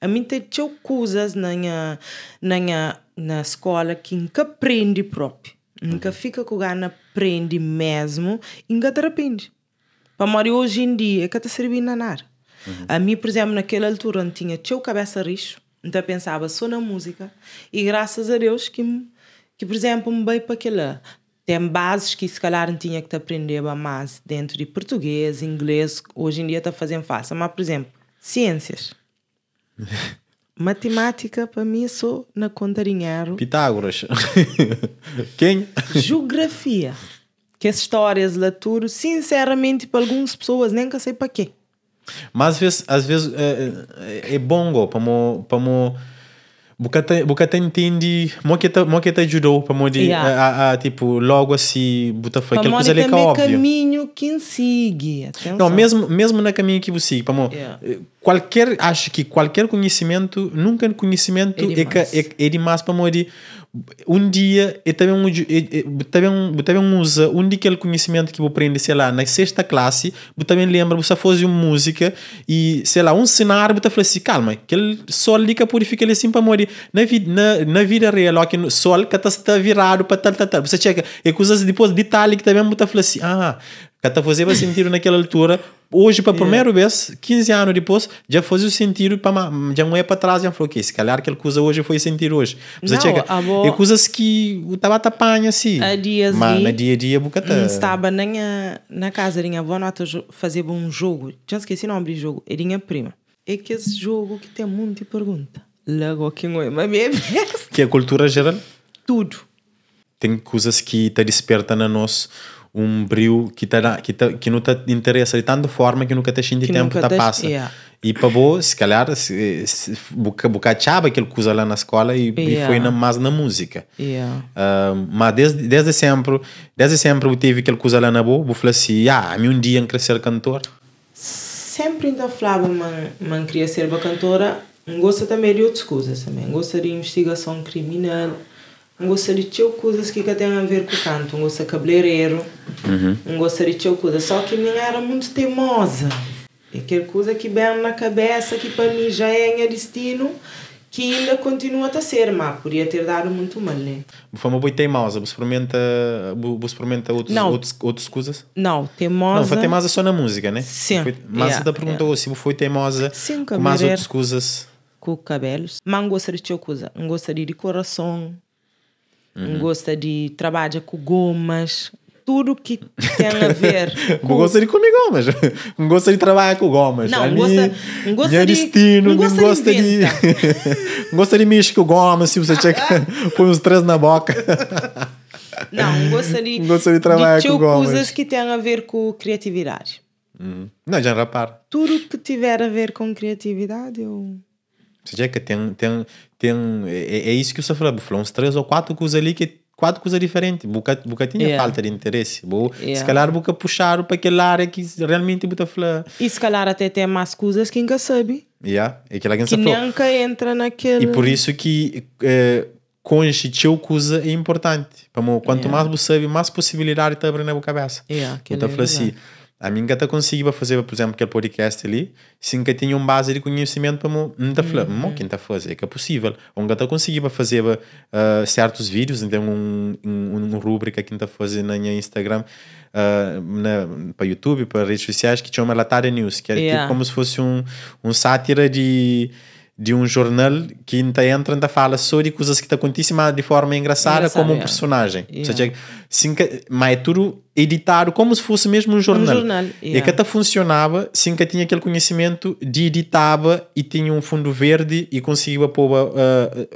A mim tem coisas na minha, na minha, na escola que nunca aprende próprio. Nunca mhm. fica com gana aprende mesmo e nunca te arrepende. Para morrer hoje em dia, é que te serve na nada. Uhum. A mim, por exemplo, naquela altura, não tinha teu cabeça rixo, então pensava só na música e graças a Deus que, que por exemplo, me veio para aquela tem bases que se calhar não tinha que te aprender mais dentro de português, inglês, hoje em dia está fazendo fácil. Mas, por exemplo, ciências. *laughs* Matemática, para mim, sou na Contarinheiro. Pitágoras. *laughs* Quem? Geografia. Que as histórias lá sinceramente, para algumas pessoas, nem sei para quê. Mas às vezes, às vezes é, é, é bom para mo, para mo Bukata, bukata entende, que moketa ajudou para modi yeah. a, a, tipo logo assim, botar foi aquele coisa ali que é óbvio. caminho que sigue. Atenção. Não, mesmo mesmo na caminho que você sigue, para qualquer acho que qualquer conhecimento, nunca conhecimento é, é, é, é demais para modi um dia eu também, eu também, eu também usa um aquele conhecimento que eu aprendi, sei lá, na sexta classe, eu também lembro, se fosse uma música e, sei lá, um cenário, você fala assim, calma, aquele sol ali que purifica ele é assim para morrer. Na, vida, na, na vida real, o sol que está tá virado para tal, tal, tal. Você chega, e coisas depois, detalhe que também eu falei assim, ah, fazer fazia sentido naquela altura. Hoje, para a é. primeira vez, 15 anos depois, já fazia sentido, para, já não é para trás. Já falou que se calhar aquela coisa hoje foi sentir hoje. Mas não, chega, avó, é coisas que o Tabata apanha assim. A dias mas na dia a dia, bocata. Tá. Estava na, na casa da minha avó, nota fazia um jogo. Já esqueci o nome do jogo. era minha prima. É que esse jogo que tem muito pergunta. Logo que não é, mas Que é a cultura geral? Tudo. Tem coisas que te desperta na nossa um brilho que, tá, que, tá, que não te interessa de tanta forma que nunca te de que tempo tá te passa. Yeah. E para boa, se calhar, se, se, boca chava lá na escola e, yeah. e ehm, foi na, mais na música. Yeah. Uh, mas desde, desde sempre, desde sempre eu tive aquele coisa lá na boa, eu falei assim, ah, a mim um dia em crescer cantor. Sempre ainda falava, man, man queria ser uma cantora, gosta também de outras coisas também, gosta de investigação criminal, gostaria de tio coisas que tem a ver com o canto, gosta cabeleireiro, mm-hmm. uhum. gosta de tio coisas, só que minha era muito teimosa. É aquela coisa que bem na cabeça, que para mim já é minha destino, que ainda continua a ser má, podia ter dado muito mal, né? Foi uma boa teimosa, você experimenta, você experimenta outros, não. outros, outros coisas? Não, teimosa... Não, foi teimosa só na música, né? Sim. Foi, mas yeah, perguntou yeah. se foi teimosa Sim, com mais outras coisas? Com cabelos. Mas gostaria de outra coisa, gostaria de coração, uhum. gosta de trabalhar com gomas, tudo que tem a ver *laughs* com... gosta de comer gomas. gosta de trabalhar com gomas. Não, Ali, gosta, gosta de... destino, gosta, gosta de... gosta de *laughs* mexer com gomas, se você que *laughs* pôr uns três na boca. Não, gosta de... Gosta de trabalhar de com gomas. coisas que têm a ver com criatividade. Uhum. Não, já rapar. Tudo que tiver a ver com criatividade, eu... Você vê que tem, tem, tem é, é, é isso que você falou, falou uns três ou quatro coisas ali que quatro coisas diferentes. Boca, boca tinha yeah. falta de interesse. Bo, yeah. Se calhar boca puxaram para aquela área que realmente boca fala. E se calhar até tem mais coisas que nunca sabe. Yeah. É que que nunca entra naquele... E por isso que é, eh, conche teu coisa é importante. Quanto yeah. mais você sabe, mais possibilidade está abrindo a cabeça. Yeah, então, é fala assim... A mim até conseguia fazer, por exemplo, aquele podcast ali, se que tinha uma base de conhecimento para me uhum. tá falar, uhum. quem está a fazer, que é possível. Ou até conseguia fazer uh, certos vídeos, então um, um, um rubrica que está a fazer na minha Instagram, uh, na, para YouTube, para redes sociais, que chama Latária News, que é tipo yeah. tipo como se fosse um, um sátira de de um jornal que ainda entra e fala sobre coisas que estão tá acontecendo de forma engraçada, engraçada como um personagem. Yeah. Seja, sim, mas é tudo editado como se fosse mesmo um jornal. Um jornal é yeah. E que até funcionava, sim que tinha aquele conhecimento de editava e tinha um fundo verde e conseguia pôr uh,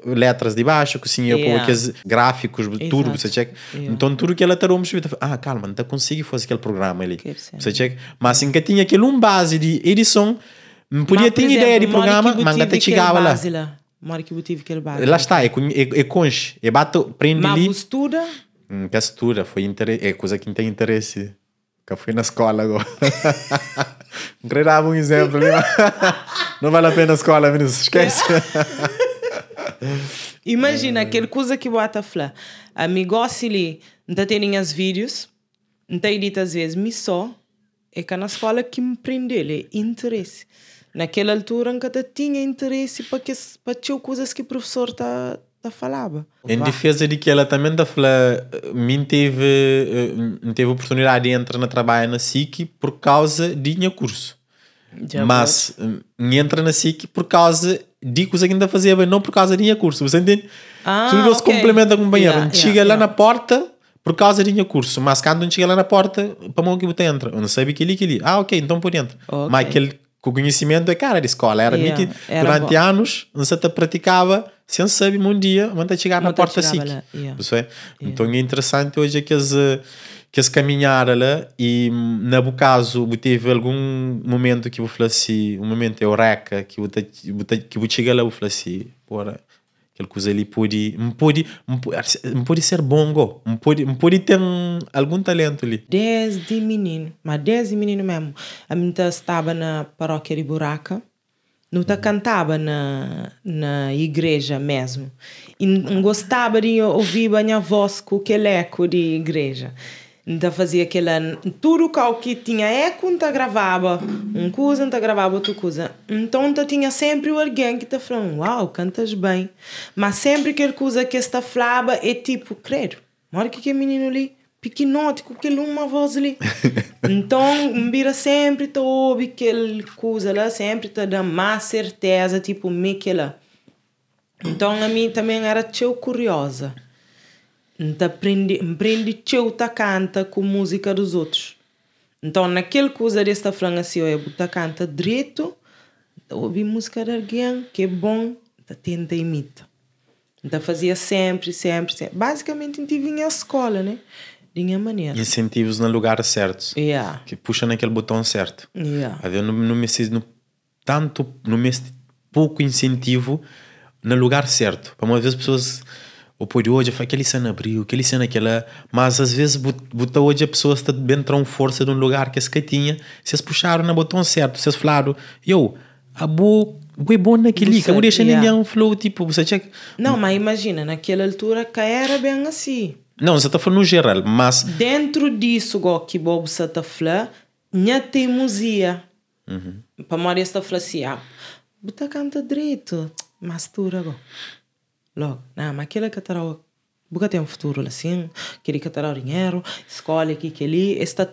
letras de baixo, conseguia yeah. pôr aqueles gráficos, Exato. tudo. Seja, yeah. Então tudo que ela tarou me ah, calma, não tá consegui fazer aquele programa ali. Seja, mas sim que tinha aquele um base de edição não podia ter ideia de programa, mas até é chegava lá. Mora que é Lá está, é, é, é conche. É bato, prende mas ali. Mas estuda? Hum, que estuda, é foi interesse, é coisa que não tem interesse. Que fui na escola agora. *laughs* não queria um exemplo. Né? *laughs* não vale a pena a escola, meninos, esquece. *laughs* Imagina, é. aquele coisa que bota flá. Amigo, se li, não tá tem as vídeos, não tem tá dito às vezes, me só, é que na escola que me prende ele, interesse. Naquela altura, ainda tinha interesse para que para tinha coisas que o professor tá, tá falava. Em defesa de que ela também tá mim teve eh, teve oportunidade de entrar na trabalho na SIC por causa de minha curso. mas hum, me entra na SIC por causa de coisas que ainda fazia bem, não por causa de minha curso. Você entende? Ah, Tudo okay. se complementa com o banheiro. Yeah, chega yeah, lá yeah. na porta por causa de minha curso, mas quando não chega lá na porta, para mão que você entra. Eu não sabia que ele que ele. Ah, ok, então por dentro. Okay. Mas aquele que o conhecimento é cara de escola. Era yeah, mitido. Durante bom. anos, você te praticava, sem saber, um dia, manda chegar não na porta assim Yeah. Yeah. Então é interessante hoje é que as eh, que se caminhar lá e na bo caso teve algum momento que eu falei assim, um momento eureka que eu te, que eu chegar lá eu falei assim, aquele coisa ali pode pode pode ser bongo pode pode ter algum talento ali desde menino mas desde menino mesmo a minha tá, estava na paróquia de Buraca não tá uhum. cantava na na igreja mesmo e gostava de ouvir a minha voz com aquele eco de igreja então fazia aquela. Tudo o que tinha eco, então gravava. Um coisa, então gravava outra coisa. Então então tinha sempre alguém que te falando: Uau, cantas bem. Mas sempre ele coisa que esta flaba é tipo, credo, olha que é menino ali pequenote com aquele uma voz ali. *laughs* então, Mbira sempre te ouve aquele coisa lá, sempre te dá mais certeza, tipo, me que lá. Então, a mim também era tão curiosa. Então aprendi, aprende a canta com música dos outros. Então, naquele coisa desta franga, assim, eu botar canta direito, ouvi música de alguém que é bom, tenta imita Então, fazia sempre, sempre, sempre. Basicamente, a gente vinha à escola, né? De minha maneira. Incentivos no lugar certo. Yeah. Que puxa naquele botão certo. Yeah. Eu não, não me no, tanto, não me pouco incentivo no lugar certo. Para uma vez, pessoas ou de hoje faz aquele cena abriu, aquele cena aquela, mas às vezes bota hoje a pessoa está dentro de força de um lugar que as tinha, vocês puxaram na botão certo, vocês falaram, eu, a boa é bom naquele, que eu deixei yeah. ninguém flow, tipo, você tinha... Não, mas imagina, naquela altura que era bem assim. Não, você está falando no geral, mas... Dentro disso, que bobo você está falando, minha teimosia. Uhum. Para a maioria está falando assim, ah, bota canta direito, mas go. Logo, não, mas aquele que terá. Porque tem um futuro assim, aquele que terá dinheiro, escolhe aqui que ali. Está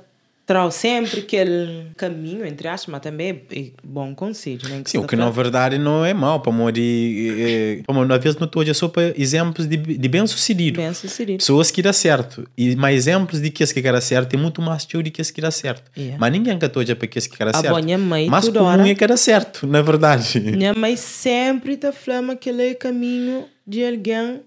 terá sempre aquele caminho, entre aspas, mas também é bom conselho. Né? Que Sim, o que tá na verdade não é mal para amor. E, e, eh, eh, às vezes não estou a só para exemplos de, de bem-sucedido. Bem-sucedido. Pessoas que dá certo. E mais exemplos de que as que era certo tem é muito mais teu de que as que era certo. Yeah. É. Mas ninguém que estou a para que as que era ah, certo. A minha mãe mas comum hora... é que era certo, na verdade. Minha mãe sempre está falando aquele caminho de alguém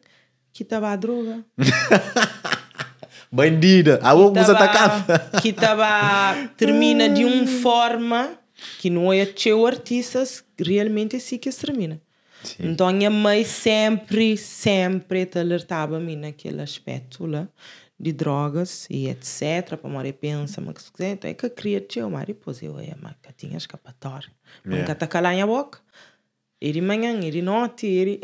que estava à droga. *laughs* Bandida! A que tava, atacava. Que estava. *laughs* termina de uma forma que não é teu artistas realmente é assim que se termina. Sim. Então, a minha mãe sempre, sempre te alertava-me naquele aspecto lá de drogas e etc. Para e pensa, mas se quiser, então é que queria teu mariposa eu é, mas que tinha escapatória. Yeah. Nunca é. te calar a boca. Ele manhã, ele noite, ele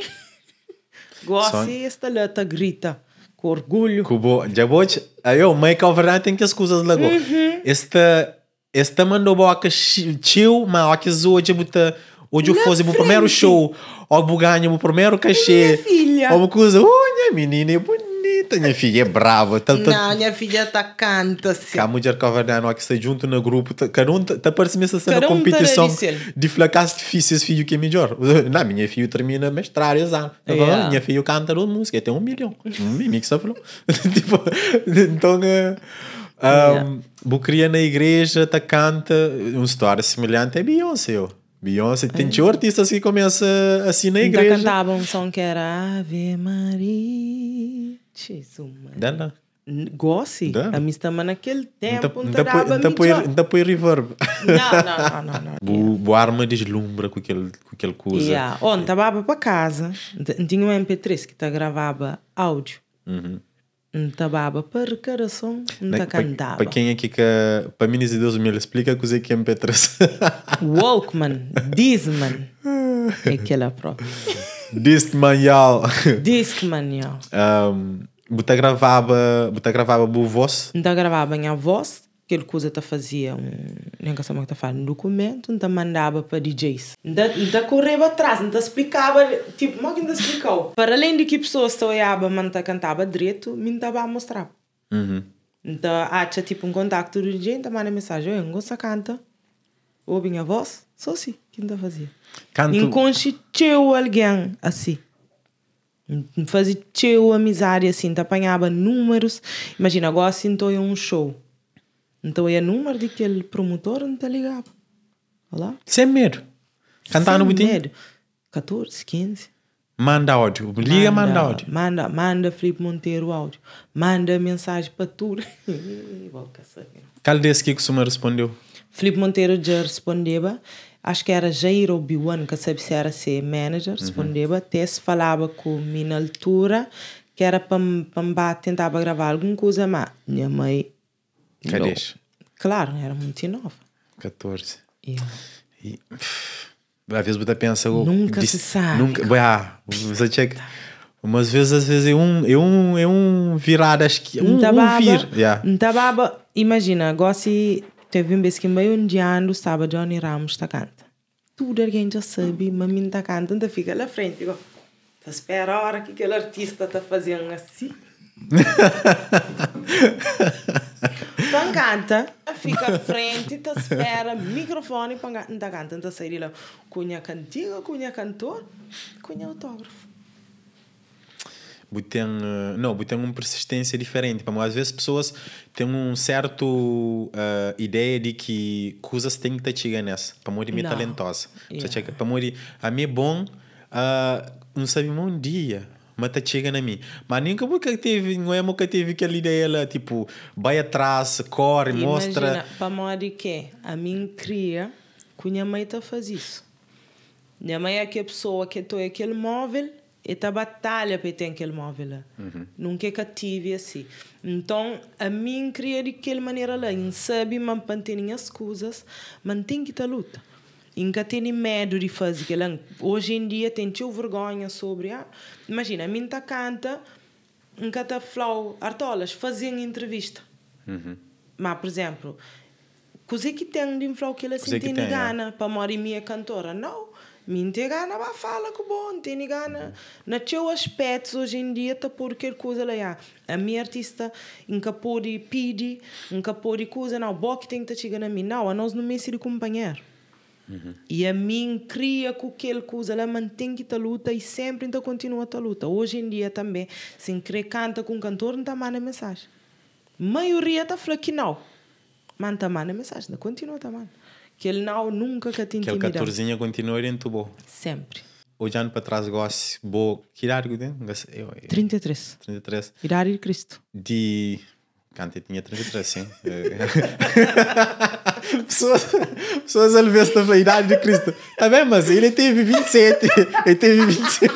gosta esta letra grita com orgulho. Cubo, já vou eu mãe que verdade tem que escusas lago. Esta esta mandou boca chiu, mas aqui zoa de buta hoje fosse o mhm. primeiro show, o ou ganha o primeiro cachê. Minha filha. Ou coisa, olha menina, bonita bonita. Minha filha é brava. Tá, tá... Não, minha filha tá canta. Assim. Cá, a mulher cavernana que está junto no grupo, tá, cada um tá, tá parecendo essa cena um tá competição de fracasso difícil. Esse filho que é melhor. *laughs* não minha filha termina mestrado, exato. Tá yeah. Minha filha canta música, tem um milhão. Um mimix, falou. *laughs* tipo, então é. Um, yeah. Bucria na igreja, tá canta. Uma história semelhante é Beyoncé, eu. Beyoncé, tem é. artistas que começa assim na então igreja. Então cantavam um som que era Ave Maria. Jesus, mano. Dana. Gosse. A mim está naquele tempo. Não põe reverb. Não, não, não. não, não. O arma deslumbra com aquele, com aquele coisa. Yeah. Oh, estava eh. para casa. Tinha um MP3 que tá gravava áudio. Uhum. Ntababa para coração, nta cantava. Para quem é que para mim e Deus me explica que é MP3. Walkman, Disman, aquela *laughs* própria. Dismanhal. *laughs* Dismanhal. Um, Buta gravava, buta gravava tá a voz? Não gravava a voz, ele coisa tá fazia um, nem que sabe que tá um documento, não tá mandava para DJs. da correva atrás, não explicava, tipo, como é que não explicou? Para além de que pessoas te olhavam, mas não cantava direito, me tava a mostrar. Uhum. Então, acha tipo um contacto do DJ, então manda mensagem, eu não gosto canta, Ouvi a voz, só assim, que não fazia. Canto... Enconcheu alguém assim. Fazia a miséria assim, te apanhava números. Imagina, agora assim estou em um show. Então é número de que promotor não te ligava. Olá? Sem medo. Cantar no botinho? Sem medo. 14, 15. Manda áudio. Liga, manda, manda áudio. Manda, manda Felipe Monteiro áudio. Manda mensagem para tudo. Qual desse que o senhor respondeu? Felipe Monteiro já respondeu acho que era Jair ou Biwan, que sabe se era ser manager, uhum. respondeu, até se falava com a na altura, que era para me tentava gravar alguma coisa, mas minha mãe... Cadê? Claro, era muito nova. 14. Yeah. E, às vezes você pensa... Oh, nunca disse, se sabe. Nunca, ah, você tinha que... Umas vezes, às vezes, é um, é um, é um virar acho que. Um, um vir. Yeah. Um tababa, imagina, agora se Teve um vez que meio um dia ando, estava Johnny Ramos está canta. Tudo alguém já sabe, mas mim está canta, ainda fica lá frente. Digo, tá espera a hora que aquele artista está fazendo assim. *laughs* Pan canta, fica à frente, tá espera, microfone, pan canta, canta, tá sair lá. Cunha cantiga, cunha cantor, cunha autógrafo tem, eh, não, tem uma persistência diferente. Mas às vezes pessoas têm um certo uh, ideia de que coisas têm que te chegar nessa. Para morrer é me talentosa. Yeah. Para morrer a mim é bom, uh, não sabe um dia mas tá chega na mim. Mas nunca porque teve, não é nunca teve aquela ideia ela tipo, vai atrás, corre, Imagina, mostra. Para mim de quê? É, a mim cria que minha mãe tá faz isso. Minha mãe é aquela pessoa que tem aquele móvel esta batalha para ter aquele móvel uhum. nunca é cative assim então a mim queria de aquela maneira lá em sabe mas mantém as coisas mantém que a luta nunca tem medo de fazer que hoje em dia tem tio vergonha sobre ah, imagina a mim está canta nunca tá flau artolas fazendo entrevista uhum. mas por exemplo coisa que tem de flau que ela se tem eh? gana para morir minha cantora não minha gana vai fala que bom, tem gana. Na é teu aspecto, hoje em dia, tá por qualquer coisa lá. A minha artista, nunca pode pedir, nunca pode coisa, não, o que tem que tá chegar na mim. Não, a nós não me é ser companheiro. Uhum. E a mim cria com aquele coisa, ela mantém que tá luta e sempre então continua a tá luta. Hoje em dia também, sem querer canta com um cantor, não está mandando mensagem. A maioria está falando que não. Mas não está mandando mensagem, não continua a tá mandar que ele não nunca que te é intimida. Aquele catorzinha continua dentro bom. Sempre. Hoje ano para trás gosto bo que idade tem? 33. 33. Idade de Cristo. De cante tinha 33, sim. *laughs* pessoas, pessoas a levar a idade de Cristo. Tá bem, mas ele teve 27, ele teve 25.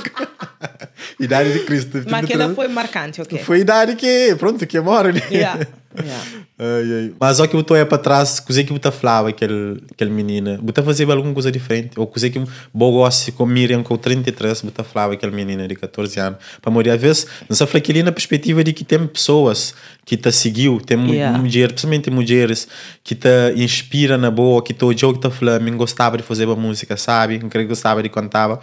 idade de Cristo. Tipo, mas que ela foi marcante, ok? Foi idade que, pronto, que mora ali né? Yeah. Yeah. Ai, ai. Mas só que eu tô aí para trás, coisa que eu falava aquela aquele menina, eu fazer alguma coisa diferente, ou coisa que eu gosto com Miriam com 33, eu falava aquele menina de 14 anos, para morrer às vezes, não só falei ali na perspectiva de que tem pessoas que te seguiu, tem yeah. mulheres, principalmente mulheres que te inspira na boa, que estou jogo da Flamengo, gostava de fazer uma música, sabe? não Que gostava de cantava.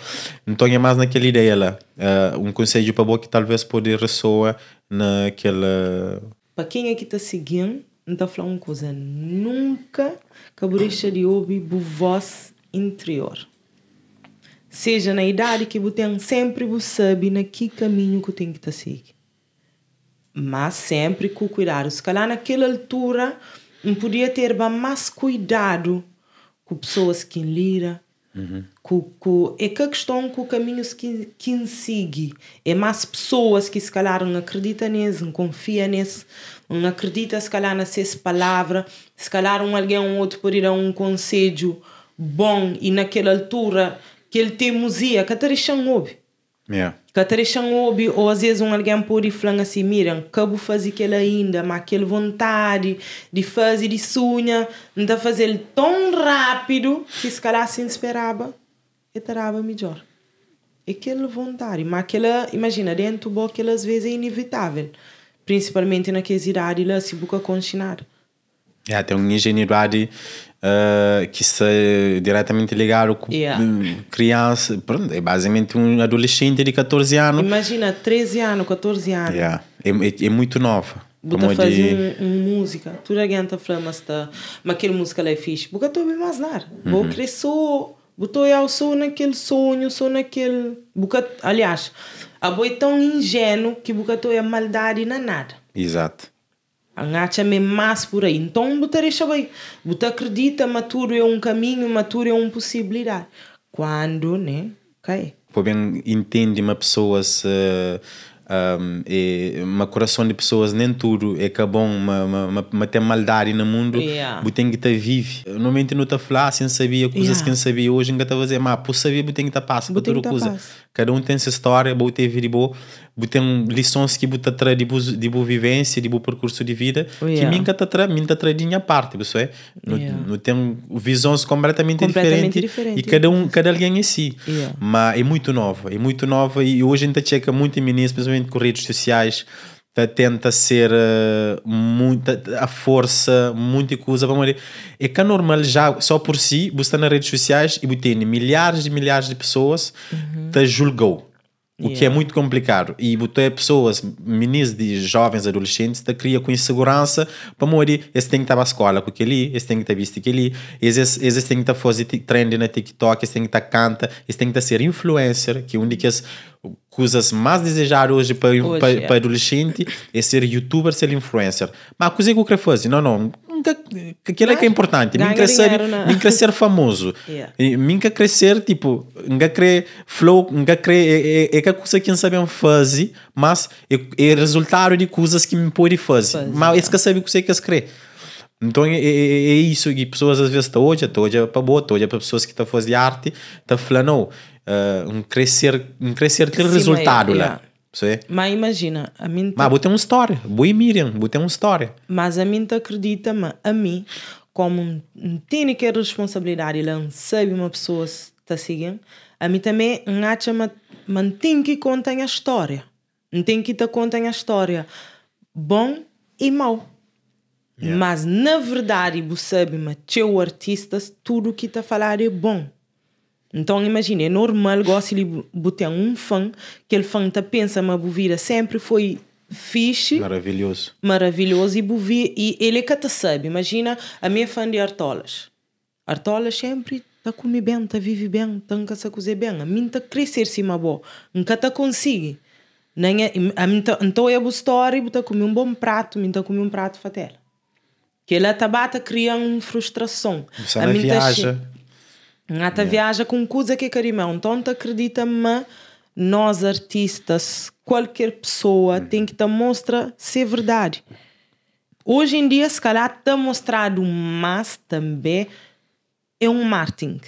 Então é mais naquela ideia lá. Uh, um conselho para boa que talvez poder ressoar naquela. Para quem é que está seguindo, não está falando uma coisa. Nunca cabeça de ouvir a voz interior. Seja na idade que você tem, sempre você sabe na que caminho que tem que tá seguindo mas sempre com cuidado. Se calhar naquela altura um podia ter mais cuidado com pessoas que lira. Uhum. Com, com, é que a questão com o caminho que, que segue é mais pessoas que se calhar não acreditam nisso, não confia nisso não acredita se calhar nessa palavra se calhar um alguém ou um outro por ir a um conselho bom e naquela altura que ele tem musia que até ouve yeah. Catarixan ouve, ou às vezes um alguém pode e falar assim, miram, cabo fazer aquilo ainda, mas aquela vontade de fazer, de sonha, não está fazendo tão rápido que se calhar se esperava, e terava melhor. Aquela vontade, mas aquela, imagina, dentro do boca, aquelas vezes é inevitável, principalmente naqueles idades lá, se busca continuar. É, tem uma ingenuidade uh, que se diretamente ligaram com yeah. Mm, criança, pronto, é basicamente um adolescente de 14 anos. Imagina, 13 anos, 14 anos. Yeah. É, é, é muito nova. Buta fazer de... música, tudo alguém está mas aquela música lá é fixe. Buta estou mais nada. Uhum. Vou crescer, botou eu sou naquele sonho, sou naquele. Buta, aliás, a boi é tão ingênuo que buta estou a é maldade na nada. Exato. Angacha me mais por aí. Então, botar isso bem. acredita, maturo é um caminho, maturo é uma possibilidade. Quando, né? Ok. Por bem, entende uma pessoa se... Eh, um, ehm, e uma coração de pessoas nem tudo é que é bom uma, uma, uma ter maldade no mundo yeah. tem que estar tá vive normalmente não está a falar sem assim, sabia coisas yeah. que não sabia hoje ainda está a fazer mas por saber tem que estar tá passa para toda tá coisa Cada um tem sua história, vou ter viribo, tem lições que botam tra de bu, de vivência, de bu percurso de vida, oh, yeah. que minha tá tra, minha tá de minha parte, Não yeah. tem visões completamente, completamente diferentes diferente. e cada um, cada alguém em si. Yeah. Mas é muito nova, é muito nova e hoje a gente checa muito em meninas, principalmente com redes sociais tenta ser eh, muita a força muito coisa para morrer é que é normal já só por si você está nas redes sociais e tem milhares e milhares de pessoas uhum. te julgou o yeah. que é muito complicado e botou pessoas meninos de jovens adolescentes te cria com insegurança para morrer esse tem que estar na escola com ali esse tem que estar visto aquele esse esse tem que estar fazendo trend na TikTok esse tem que estar canta esse tem que estar ser influencer que é um de que as coisas mais desejar hoje para, hoje, para, é. para adolescente é ser youtuber, ser influencer. Mas a coisa que eu quero fazer, não, não, aquilo é que é importante. Ganha crescer ser, é? crescer famoso. *laughs* yeah. Nunca crescer, tipo, nunca querer flow, nunca querer, é, é, é que a coisa que não sabemos fazer, mas é, é resultado de coisas que me pode fazer. Pois, mas é. isso que sabe o que você quer crer. Então é, é, é, é isso, e pessoas às vezes estão hoje, estão hoje é para boa, estão hoje é para pessoas que estão a fazer arte, estão falando, oh, uh, um crescer, um crescer que resultado mas, lá. Mas imagina, a mim. Mas vou ter uma história. boi Miriam, vou ter uma história. Mas a mim te acredita, mas a mim, como não tenho que é responsabilidade, não sabe uma pessoa se está seguindo, a mim também acha, mas tem que contar a história. Não tem que te contar a história. Bom e mau. Yeah. Mas na verdade, você sabe, mas teu artista, tudo que está falar é bom. Então imagina, é normal gosto de botar um fã, que ele fã tá pensa uma bovira sempre foi fixe. Maravilhoso. Maravilhoso e bovi e ele é que tá sabe, imagina a minha fã de Artolas. Artolas sempre tá comendo, bem, tá vive bem, tá a cozer bem, é, a mim tá crescer uma boa, nunca tá consigo. Nem a mim tá, então é a história, tá comer um bom prato, mim tá comer um prato fatela. Que ela tá bata criando frustração. Você a mim viaja. Tá Nata yeah. viaja com cuza que é carimão. Então, acredita-me, nós artistas, qualquer pessoa mm. tem que te mostrar se é verdade. Hoje em dia, se calhar, está mostrado, mas também é um marketing.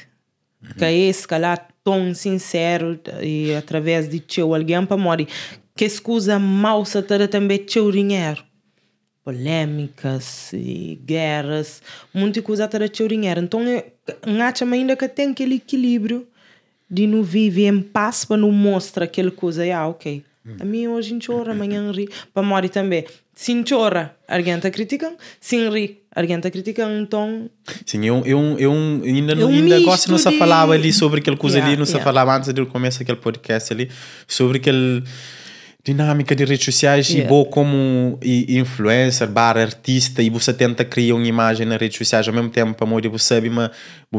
Mm -hmm. Que é, se calhar, tão sincero e através de teu alguém para morrer. Que escusa mal se também teu dinheiro polémicas e guerras, muita coisa para chorinhar. Então, acho ainda que tem aquele equilíbrio de não viver em paz para não mostrar aquela coisa. Ah, ok. A mim hoje chora, *laughs* amanhã ri. Para Mori também. Se chora, alguém está criticando. Se ri, alguém está criticando. Então. Sim, eu, eu, eu ainda, eu ainda gosto de não se falava ali sobre aquela coisa yeah, ali, não yeah. se falava antes de eu começar aquele podcast ali, sobre aquele dinâmica de redes sociais yeah. e bom como influencer, bar artista e você tenta criar uma imagem nas redes sociais ao mesmo tempo para modo você sabe mas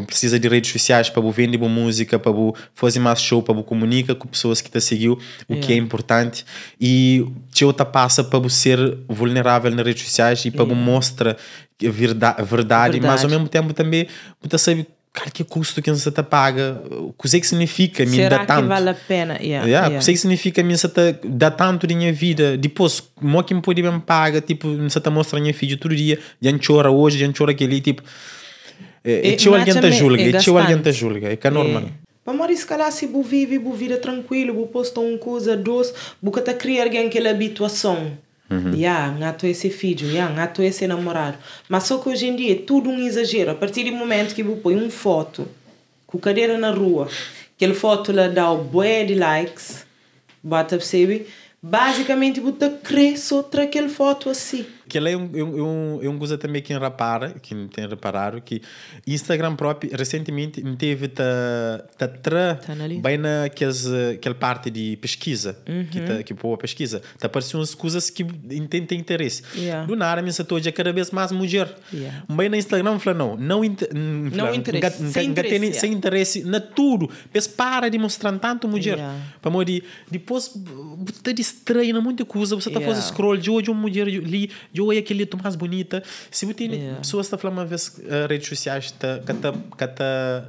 precisa de redes sociais para vender boa música para fazer mais show para comunica com pessoas que te seguiu o yeah. que é importante e te outra passa para ser vulnerável nas redes sociais e para yeah. mostrar é verdade, verdade, verdade, mas ao mesmo tempo também você sabe cara, que custo que você está paga? O que é que significa? Me Será dá tanto. que vale a pena? Yeah, yeah, yeah. O que é que significa? Me tá, dá tanto de minha vida. Depois, como é que me pode me pagar? Tipo, você está mostrando minha filha todo dia. De anchora hoje, de anchora aquele. Tipo, eh, eh, é, é tio alguém te julga. É tio alguém te julga. É que é, é. normal. Para morrer se se bu vive, bu vida tranquilo, você posta uma coisa doce, bu que tá criar alguém aquela é habituação. Uhum. Yeah, ngato esse filho, yeah, ngato esse namorado. Mas só que hoje em dia é tudo um exagero. A partir do momento que eu põe uma foto com cadeira na rua, aquela foto lá dá o boé de likes, bata percebe, basicamente eu cresço outra aquela foto assim que ela é um, um, um, é um coisa também que rapar, que tem reparado que Instagram próprio recentemente teve tá tá tra tá bem naquela aquela parte de pesquisa, uhum. que pô que pesquisa, tá aparecendo umas coisas que tem, tem interesse. Yeah. Do nada, a minha é cada vez mais mulher. Yeah. Bem na Instagram fala não, não, inter, hum, não, não interesse, sem, interesse, tem, yeah. sem interesse na tudo. Mas para de mostrar tanto mulher. Yeah. Para morrer, depois tá distraindo muita coisa, você tá yeah. fazendo scroll de hoje uma mulher li, de oia aquele lido mais bonita. Se você tem é. pessoas que falam uma vez uh, redes sociais, está que tá, que tá,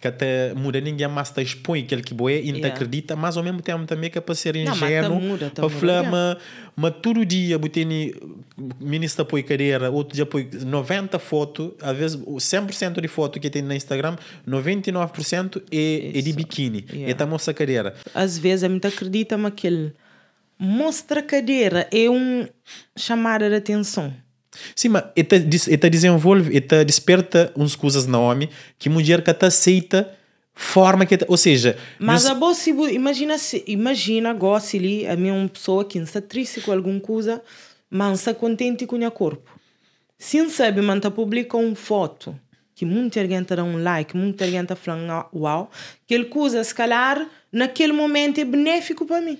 que tá muda ninguém é mais está expõe aquele que boé e não acredita, mas ao mesmo tempo também que é para ser tá ingênuo, tá para falar, mas, mas todo dia tem ministro põe cadeira, outro dia põe 90 fotos, às vezes 100% de foto que tem no Instagram, 99% é, é de biquíni, yeah. é a nossa carreira Às vezes a gente acredita mas aquele mostra cadeira é um chamar a atenção. Sim, mas está é é desenvolve, está é desperta uns coisas na homem que mulher que aceita forma que, ou seja, mas nos... a boa se imagina se imagina gosta ali a minha uma pessoa que está triste com alguma coisa, mas está contente com o corpo. Se sabe, manta publica uma foto que muita gente dá um like, muita gente fala uau, que ele usa escalar naquele momento é benéfico para mim.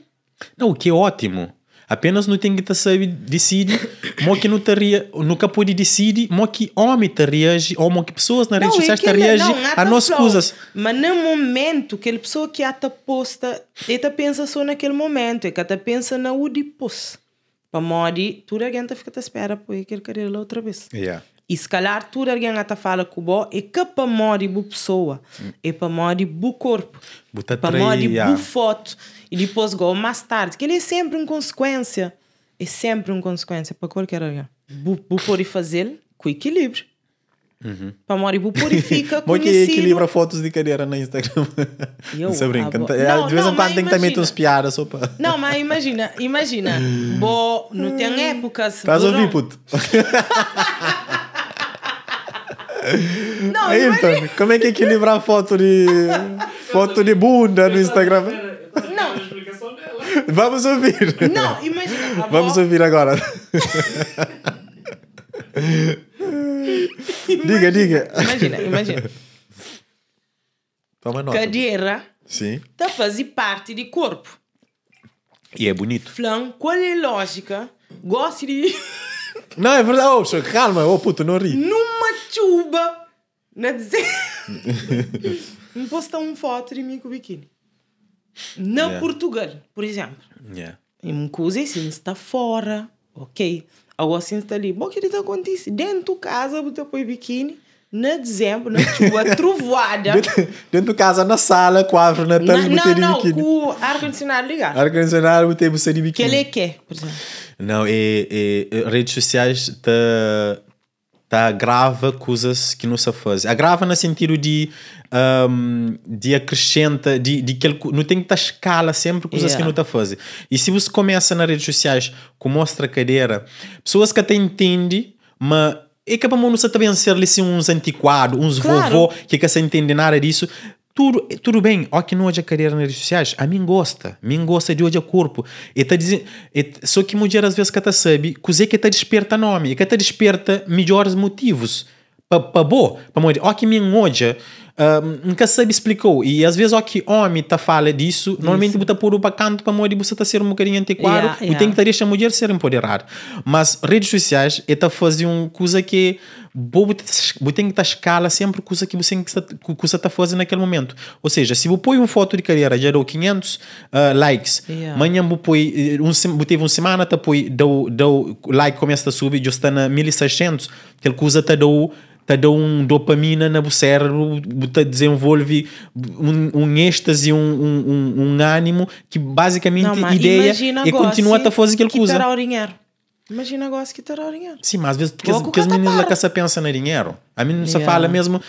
Não, o que é ótimo. Apenas não tem que te saber decidir, *coughs* mo que não te ria, nunca pode decidir, mo que homem te reage, ou mo que pessoas na rede é social te reagem a nós coisas. Mas no momento, que a pessoa que está posta, ela pensa só naquele momento, é que ela pensa na o depois. Para morrer, toda a está fica à espera por aquele carreira lá outra vez. Yeah. E se calhar toda a gente fala com o bom é que para morrer boa pessoa, hum. é para morrer o corpo, para morrer boa foto e depois gol mais tarde, que ele é sempre uma consequência. É sempre uma consequência para qualquer área. Vou pôr e fazer com equilíbrio. Uhum. Para Mori purifica como *laughs* que equilibra fotos de carreira no Instagram. Eu, não brinca. É, não, de vez em quando tem que também uns piadas só Não, mas imagina, imagina. *laughs* Bo, não tem épocas. Estás a ouvir, puto? não, então, imagina. como é que equilibra a foto de. *laughs* foto de bunda no Instagram? Não. Vamos ouvir. Não, imagina. Vamos ouvir agora. *laughs* diga, diga. Imagina, imagina. Toma nota. Cadeira. Sim. Está a fazer parte do corpo. E é bonito. Flan, qual é a lógica? Gosto de. *laughs* Não, é verdade. Oh, calma, oh puto, não ri. Numa chuba. Não é dizer. *laughs* não posso dar foto de mim com o biquíni. Na yeah. Portugal, por exemplo. Yeah. E uma coisa assim está fora, ok? Algo assim está ali. Bom, que está acontecendo? Dentro de casa, você põe biquíni. Na dezembro, na chuva *laughs* trovoada. dentro, dentro de casa, na sala, quadro, na tela, não, não, não, com o ar-condicionado ligado. Ar-condicionado, botei você de biquíni. Que ele quer, por exemplo. Não, e, e redes sociais te, tá grava coisas que não se faz. Agrava no sentido de um, de acrescenta, de, de que ele, não tem que estar escala sempre coisas yeah. que não está fazendo. E se você começa nas redes sociais com mostra cadeira, pessoas que até entendem, mas é que é para mim não se também ser assim, uns antiquados, uns claro. vovô que é quer se entender nada disso, tudo, tudo bem, ó que não hoje a carreira nas redes sociais, a mim gosta, a mim gosta de hoje a corpo. E tá dizendo, só que mudar às vezes que tá sabe, cozer que tá desperta nome, e que tá desperta melhores motivos. Para bom, para morrer, ó que mim hoje um, nunca sabe explicou. E às vezes, ó, que homem tá fala disso, isso. normalmente bota por para canto para moer e você tá ser um bocadinho antiquado, yeah, yeah. É o tem que deixar a mulher ser empoderada. Mas redes sociais é tá fazer uma coisa que você tem que estar tá escala sempre coisa que você custa tá fazendo naquele momento. Ou seja, se você põe uma foto de carreira gerou 500 uh, likes, amanhã você põe eh, um, teve uma semana tá põe deu, deu like começa a subir, já está na 1600, aquela coisa tá deu te dá um dopamina no cérebro, te desenvolve um, êxtase, um, um, um, ânimo que basicamente ideia e é continua a fazer aquilo que usa. Imagina agora se quitar dinheiro. Sim, mas às vezes porque, porque as meninas lá que pensam no dinheiro. A menina yeah. fala mesmo,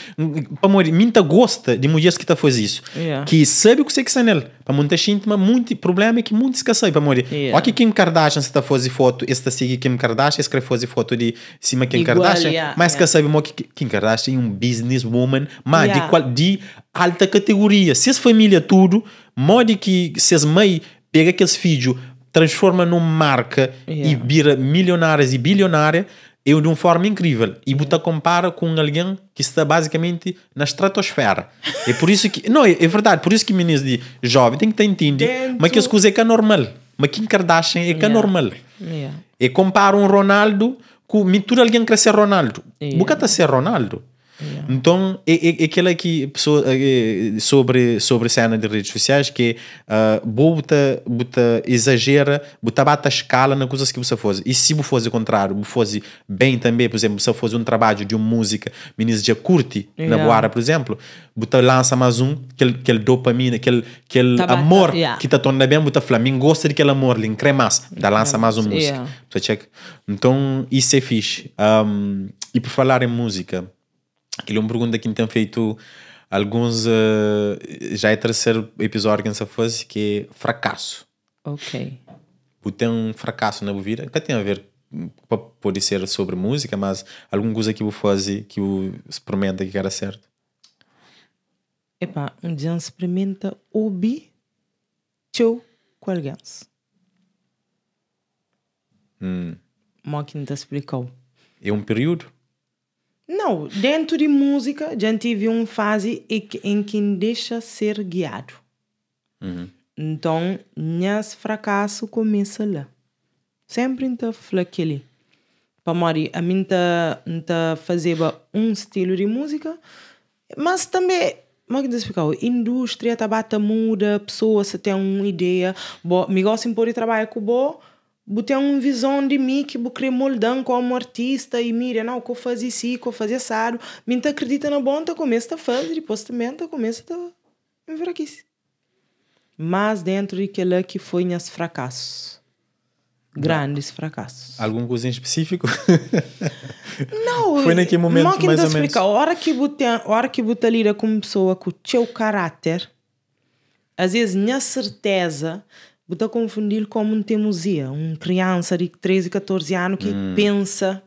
para amor, minta gosta de mulheres que tá faz isso. Yeah. Que sabe o que você quer nele. Para muita gente, mas muito problema é que muitos que sabem, amor. Yeah. Olha que Kim Kardashian se tá fazendo foto, esta segue Kim Kardashian, escreve fazer foto de cima Kim Igual, Kardashian. Yeah, mas yeah. que sabe, que Kim Kardashian é um businesswoman, mas de, qual, de alta categoria. Se as família tudo, modo que se as mães pegam aqueles filhos transforma numa marca yeah. e vira milionárias e bilionária eu é de uma forma incrível e você compara com alguém que está basicamente na estratosfera é por isso que *laughs* não é, é verdade por isso que meninas de jovem tem que estar entendido mas que as coisas é que é normal mas Kim Kardashian é que é normal yeah. e é compara um Ronaldo com me alguém quer ser Ronaldo yeah. você está ser Ronaldo Yeah. Então, é, é, aquela que pessoa, é, sobre, sobre cena de redes sociais que uh, bota, bota exagera, bota bata escala na coisa que você faz. E se você fosse o contrário, você fosse bem também, por exemplo, se fosse um trabalho de uma música, meninas já curte yeah. na boara, por exemplo, você lança mais um, aquele, aquele dopamina, aquele, aquele tá amor yeah. que está tornando bem, você Flamengo gosta daquele amor, lhe mais, da lança mais uma música. Então, isso é fixe. Um, e por falar em música, Aquilo é uma pergunta que tem feito alguns. Uh, já é o terceiro episódio que a gente faz, que é fracasso. Ok. Porque tem um fracasso na vida, que tem a ver, pode ser sobre música, mas alguma coisa que eu faz que eu experimenta que era certo. Epá, um dia experimenta o tchou com alguém. Hum. Mó que não te explicou. É um período? Não, dentro de música, a gente vive uma fase em que deixa ser guiado. Uhum. Então, nesse fracasso começa lá. Sempre que flaquele. Para mori, a mim tá fazer um estilo de música, mas também como é que explicar? indústria tá bata muda, pessoas se tem uma ideia, bo, me gosta de trabalhar com bom botei uma visão de mim que bucre moldando como artista e mira, não, que eu fazia isso, que eu fazia assado. me acredita na bom, tá começa a fazer, depois também tá começa a enfraquecer. Mas dentro de que foi nas fracassos. Grandes não. fracassos. Algum coisa em específico? *laughs* não. *laughs* Foi naquele momento mais ou menos. Explicar. hora que botei, hora que botei lida com pessoa com o seu caráter, às vezes minha certeza Vou confundir com um teimosia, um criança de 13, 14 anos que hum. pensa,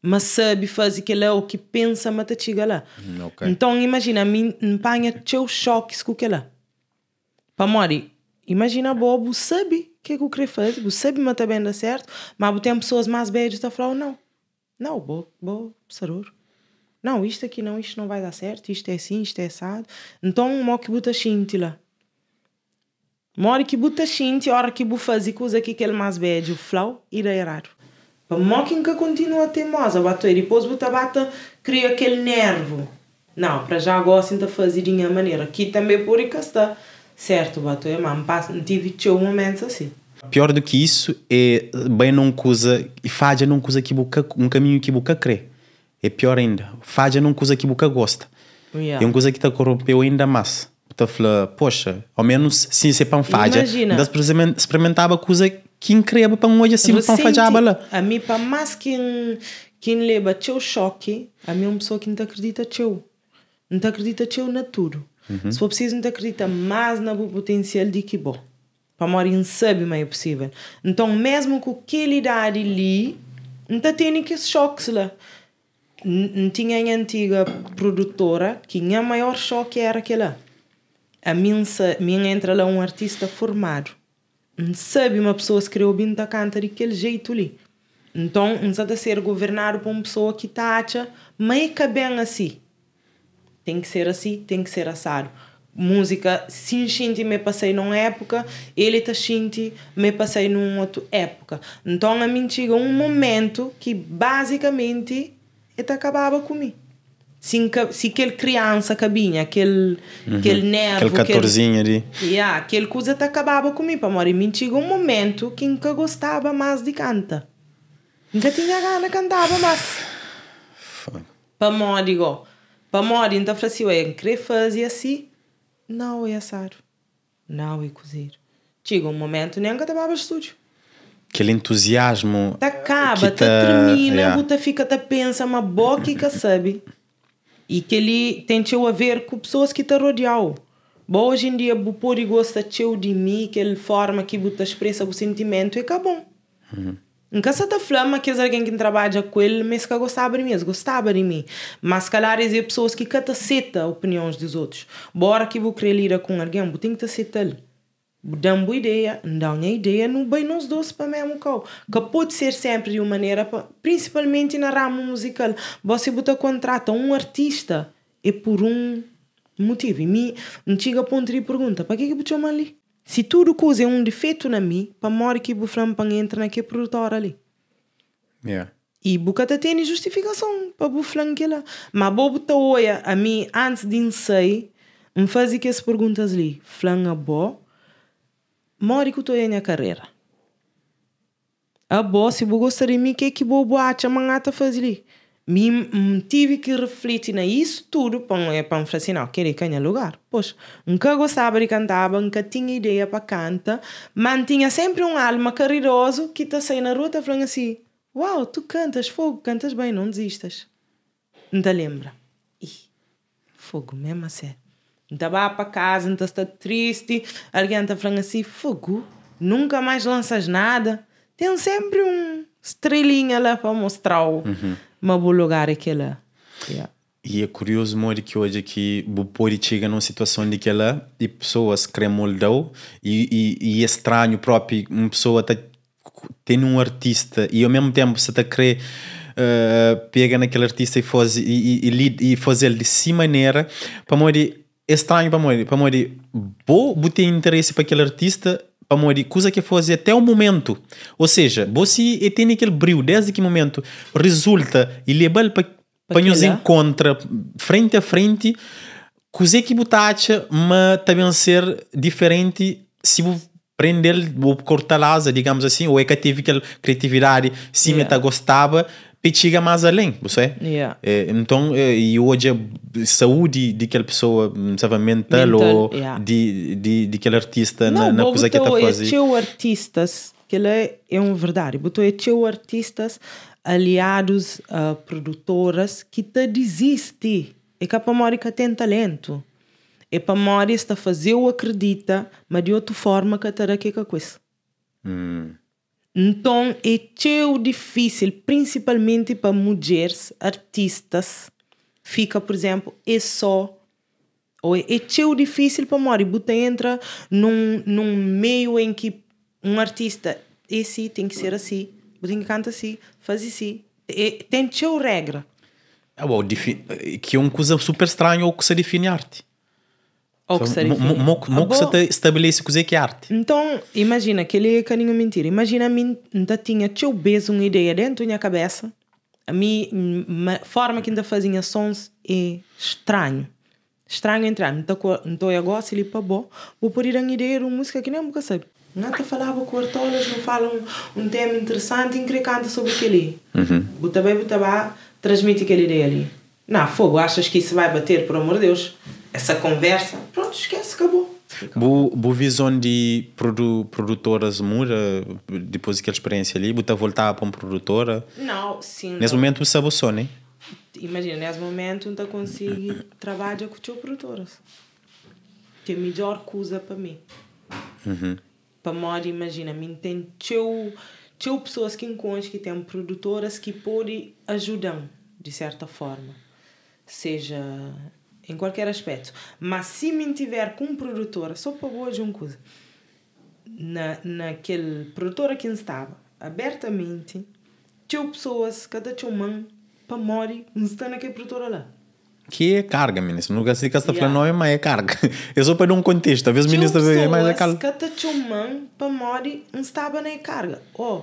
mas sabe fazer aquilo é o que pensa, mas te chega lá. Hum, okay. Então imagina, me empanha teu choque com aquilo lá. Para morrer, imagina bobo, sabe o que é que eu queria fazer, você sabe mas também dá certo, mas tem pessoas mais beijas que falar oh, não, não, bobo, vou, Não, isto aqui não, isto não vai dar certo, isto é assim, isto é assado. Então, o que botas lá Mori que buta xinte, hora que bu fazer coisa que ele mais bebe, o flau, ira errado. Para moquin que continua teimosa, bateu e depois buta bata, cria aquele nervo. Não, para já gosta de fazer de minha maneira. Aqui também por e está certo, bateu e mãe, não tive um momento assim. Pior do que isso é bem não coisa e faz não coisa que buca, um caminho que buca crê. É pior ainda, faz não coisa que buca gosta. Yeah. É uma coisa que te corrompeu ainda mais te fala, poxa, ao menos sim se pão faja. Imagina. Das experimentava coisa que incrível para um olho assim pão A mim para mais que que leva teu choque, a mim é uma pessoa que não te acredita teu. Não te acredita teu na tudo. Uhum. Se for preciso, não te acredita mais na potencial de que bom. Para morar em sabe mais é possível. Então, mesmo com aquela idade ali, não te tem esses choques lá não tinha a antiga produtora que tinha maior choque era aquela a minha, minha entra lá um artista formado. Não sabe uma pessoa se criou bem da canta daquele jeito ali. Então, não de ser governado por uma pessoa que está meio que bem assim. Tem que ser assim, tem que ser assado. Música, sim, xinti, me passei numa época, ele está xinti, me passei numa outra época. Então, a mim chega um momento que, basicamente, está acabava comigo se, se aquele criança cabinha, aquele, uhum. aquele nervo. Aquele 14 ali. Yeah, aquele coisa tá acabava comigo, para amor. E me chegou um momento que nunca gostava mais de canta. Nunca tinha gana cantava mais. para amor, digo. Para amor, então falei assim, ué, querer fazer assim? Não, é assar. Não, é cozer. Chega um momento, nem nunca estava estúdio aquele entusiasmo. tá acaba, tá, termina, yeah. buta fica, tá pensa, uma boca que sabe e que ele tentou a ver com pessoas que te rodeiam. Bom, hoje em dia, o pôr gosta teu de mim, aquela forma que você expressa o sentimento, é que é bom. Uhum. Nunca se flama que alguém que trabalha com ele, mas que gostava de mim, gostava de mim. Mas, calhar, é pessoas que cata seta opiniões dos outros. Bora que vou querer ir com alguém, vou ter que aceitar ele dão boa ideia, não dão a ideia, não bem nos doce para mesmo cão. Que pode ser sempre de uma maneira, principalmente na ramo musical. Você bota contrata um artista é por um motivo. E me chega a ponto de pergunta, para que que botou ali? Se tudo coisa é um defeito na mim, para mora que o para entrar naquele produtor ali. Yeah. E até tem justificação para buflar aquela, Mas bobo tá olha a mim antes de ensai, me fazia que as perguntas ali. flanga boa. bo, Mori kuto minha carreira. A boss, se eu gostaria de que que bobo acha mangata fazer me tive que refletir na isso tudo para para me assim, não, ir ganhar lugar. Pois, nunca gostava de cantar, nunca tinha ideia para cantar, mas tinha sempre um alma caridoso que está saindo na rua falando assim, uau, tu cantas fogo, cantas bem, não desistas. Não te lembra? Ih, fogo mesmo a sério. Está para casa, então está triste. Alguém está falando assim: fogo, nunca mais lanças nada. Tem sempre um estrelinha lá para mostrar o uhum. lugar aquela. Yeah. E é curioso muito que hoje aqui o pode chega numa situação de que ela e pessoas creem moldou e, e, e é estranho próprio, uma pessoa tá, tem um artista e ao mesmo tempo você está querer uh, pega naquele artista e faz e, e, e, e faz ele de si maneira para morrer estranho para mim, Para mim, vou ter interesse para aquele artista, para Moedi, coisa que fazer até o momento. Ou seja, você tem aquele brilho, desde que momento resulta e leva para para nos encontra frente a frente, coisa que acha, mas também ser diferente se prender ou cortar asa, digamos assim, ou é que teve aquela criatividade, se yeah. gostava, chega mais além, você? É? Yeah. É, então, eh, e hoje a é saúde daquela pessoa, sabe, mental, mental ou yeah. de, de, de aquele artista não, na, na coisa que está a fazer. Não, é artistas, que ele é, é um verdade, botou é teu artistas aliados a uh, produtoras que te desiste. É que a Pamórica tem talento. É para Mória está fazer o acredita, mas de outra forma que terá que com isso. Hum. Então é teu difícil, principalmente para mulheres, artistas. Fica, por exemplo, é só. Ou é, é teu difícil para Mori. Você entra num, num meio em que um artista, esse é tem que ser assim, você tem que assim, faz assim. É, tem teu regra. É, bom, que é uma coisa super estranha ou que se define arte. Ou que seria Moco se estabelece que é arte. Então, imagina, que ele é caninho mentira. Imagina, mim, ainda tinha, tinha bezo uma ideia dentro da minha cabeça. A minha forma que ainda fazia sons é estranho. Estranho entrar. Então, agora, então se ele para bom, vou pôr ir a ideia de uma música que nem nunca sabe. Nada falava com artolas, não fala um, um tema interessante, encrecante sobre aquele. É. Uhum. Botabé, botabá, transmite aquela ideia ali. Não, fogo, achas que isso vai bater, por amor de Deus? essa conversa, pronto, esquece, acabou. Bo, bo visão de produ, produtoras muda depois daquela experiência ali? botar voltar para uma produtora? Não, sim. Nesse não. momento, você sabe só, né? Imagina, nesse momento, não tá consigo *coughs* trabalhar com as produtoras. Que é a melhor coisa para mim. Uhum. Para mim, imagina, me tem teu, teu pessoas que encontram que têm produtoras que podem ajudar de certa forma. Seja em qualquer aspecto. Mas se me tiver com um produtor, só para hoje um coisa, na, naquele produtor a quem estava, abertamente, tinha pessoas, cada tinha mão, para morrer, não está naquele produtor lá que é carga, ministro. Não sei que está falando, não é mais é carga. *laughs* É só para dar um contexto. Às vezes, ministro, é mais a carga. Cada chumã para mori não estava nem carga. Oh,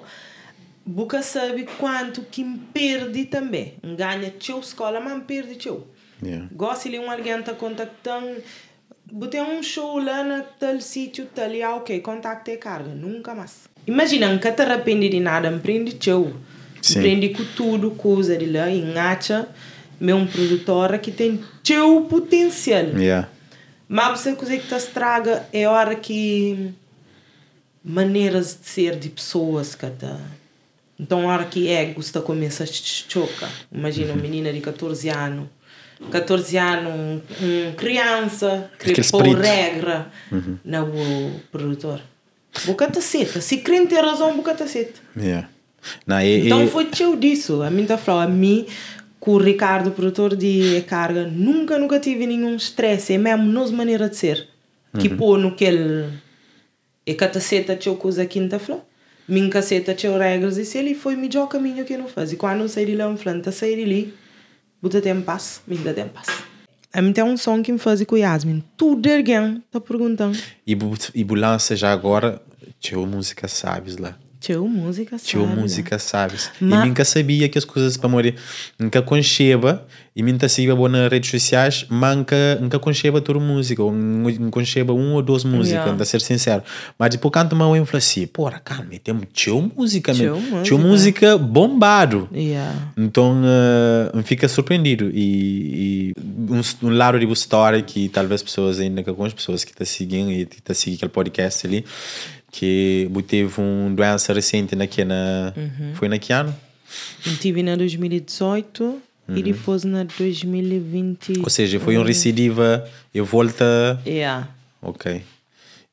Boca sabe quanto que perde também. Ganha teu escola, mas perde teu. Yeah. Gosto de um alguém está contactar Botei um show lá na sítio, tal e ok, contactei carga, nunca mais. Imagina, nunca te arrependi de nada, aprendi prendi show. Aprendi com tudo, coisa de lá, engacha, meu produtora que tem teu potencial. Yeah. Mas você coisa que te estraga é hora que maneiras de ser de pessoas que tá. Então, a hora que ego está começa a te chocar. Imagina, uma menina de 14 anos 14 anos, um, criança, queria pôr regra uhum. no produtor. Bucataceta, se crente ter razão, bucataceta. Yeah. Não, e, então e... foi teu disso. A mim está a mim, com o Ricardo, produtor de carga, nunca, nunca tive nenhum stress. É mesmo nossa maneira de ser. Que tipo, uhum. no que ele. E cataceta teu coisa quinta tá flor. Minha caceta teu regras e se ele foi melhor caminho que eu não faz. E quando eu saí de lá, eu falei, tá saí de ali Buta tempas, minda tempas. tem um som que me faz com Yasmin. Tudo alguém está perguntando. E, bu, e bu lança já agora, tinha música sabes lá tio música sabe. música sabes. Ma... E nunca sabia que as coisas para morrer. Nunca concheva. E nunca sabia boa nas redes sociais. Mas nunca, nunca tudo tua música. nunca concheva um ou duas músicas. Yeah. Para ser sincero. Mas depois canto mal eu falo assim. Porra, calma. Temos teu música mesmo. música bombado. Yeah. Então uh, fica surpreendido. E, e um, um, lado de história que talvez pessoas ainda que algumas pessoas que estão tá seguindo e estão tá seguindo aquele podcast ali que teve uma doença recente naquele, na, uhum. foi naquele ano? Eu tive na 2018 uhum. e depois na 2020. Ou seja, foi um recidiva e volta. Yeah. Ok.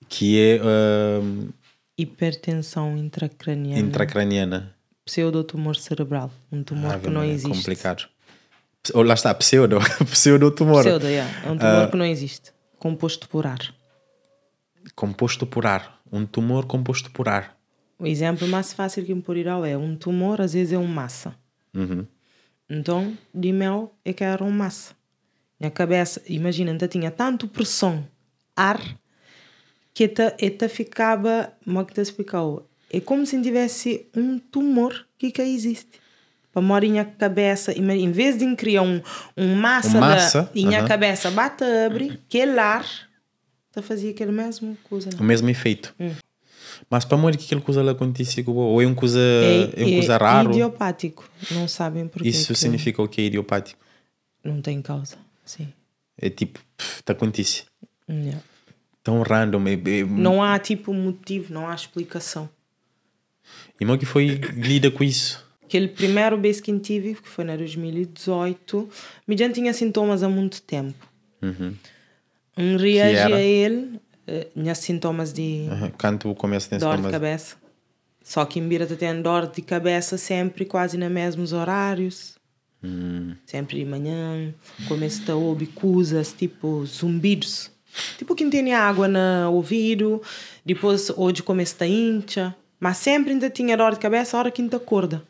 Que é. Hipertensão intracraniana. Intracraniana. Pseudotumor cerebral. Um tumor ah, que não é existe. É complicado. Ou oh, lá está, pseudo. *laughs* Pseudotumor. Pseudo, yeah. É um tumor uh... que não existe. Composto por ar. Composto por ar um tumor composto por ar. O exemplo mais fácil que me pôr é um tumor, às vezes é uma massa. Uhum. Então, de mel é que era uma massa. Minha cabeça, imagina, ainda então tinha tanto pressão, ar, que esta, ficava, como é que te explicou? É como se tivesse um tumor que cá existe. Para morar na cabeça, em vez de criar um, um massa, uma massa? Da, em uh cabeça, bate abre, que é ar fazia aquele mesmo coisa. O mesmo efeito. Hum. Mas para que aquele coisa lá acontece ou é um coisa, é, é um coisa é raro? idiopático. Não sabem porquê. Isso que... É. significa o que é idiopático? Não tem causa, sim. É tipo, está acontece. Yeah. Tão random. É, é... Não há tipo motivo, não há explicação. E como que foi lida com isso? Aquele primeiro base que tive, que foi na 2018, mediante tinha sintomas há muito tempo. Uhum. Um reage a ele, tinha eh, sintomas de. dor sintomas. de cabeça. Só que em Birata tem dor de cabeça sempre, quase nos mesmos horários. Hum. Sempre de manhã, começa a ouvir coisas tipo zumbidos. Tipo quem tem água no ouvido, depois hoje começa a incha. Mas sempre ainda tinha dor de cabeça a hora que ainda acorda.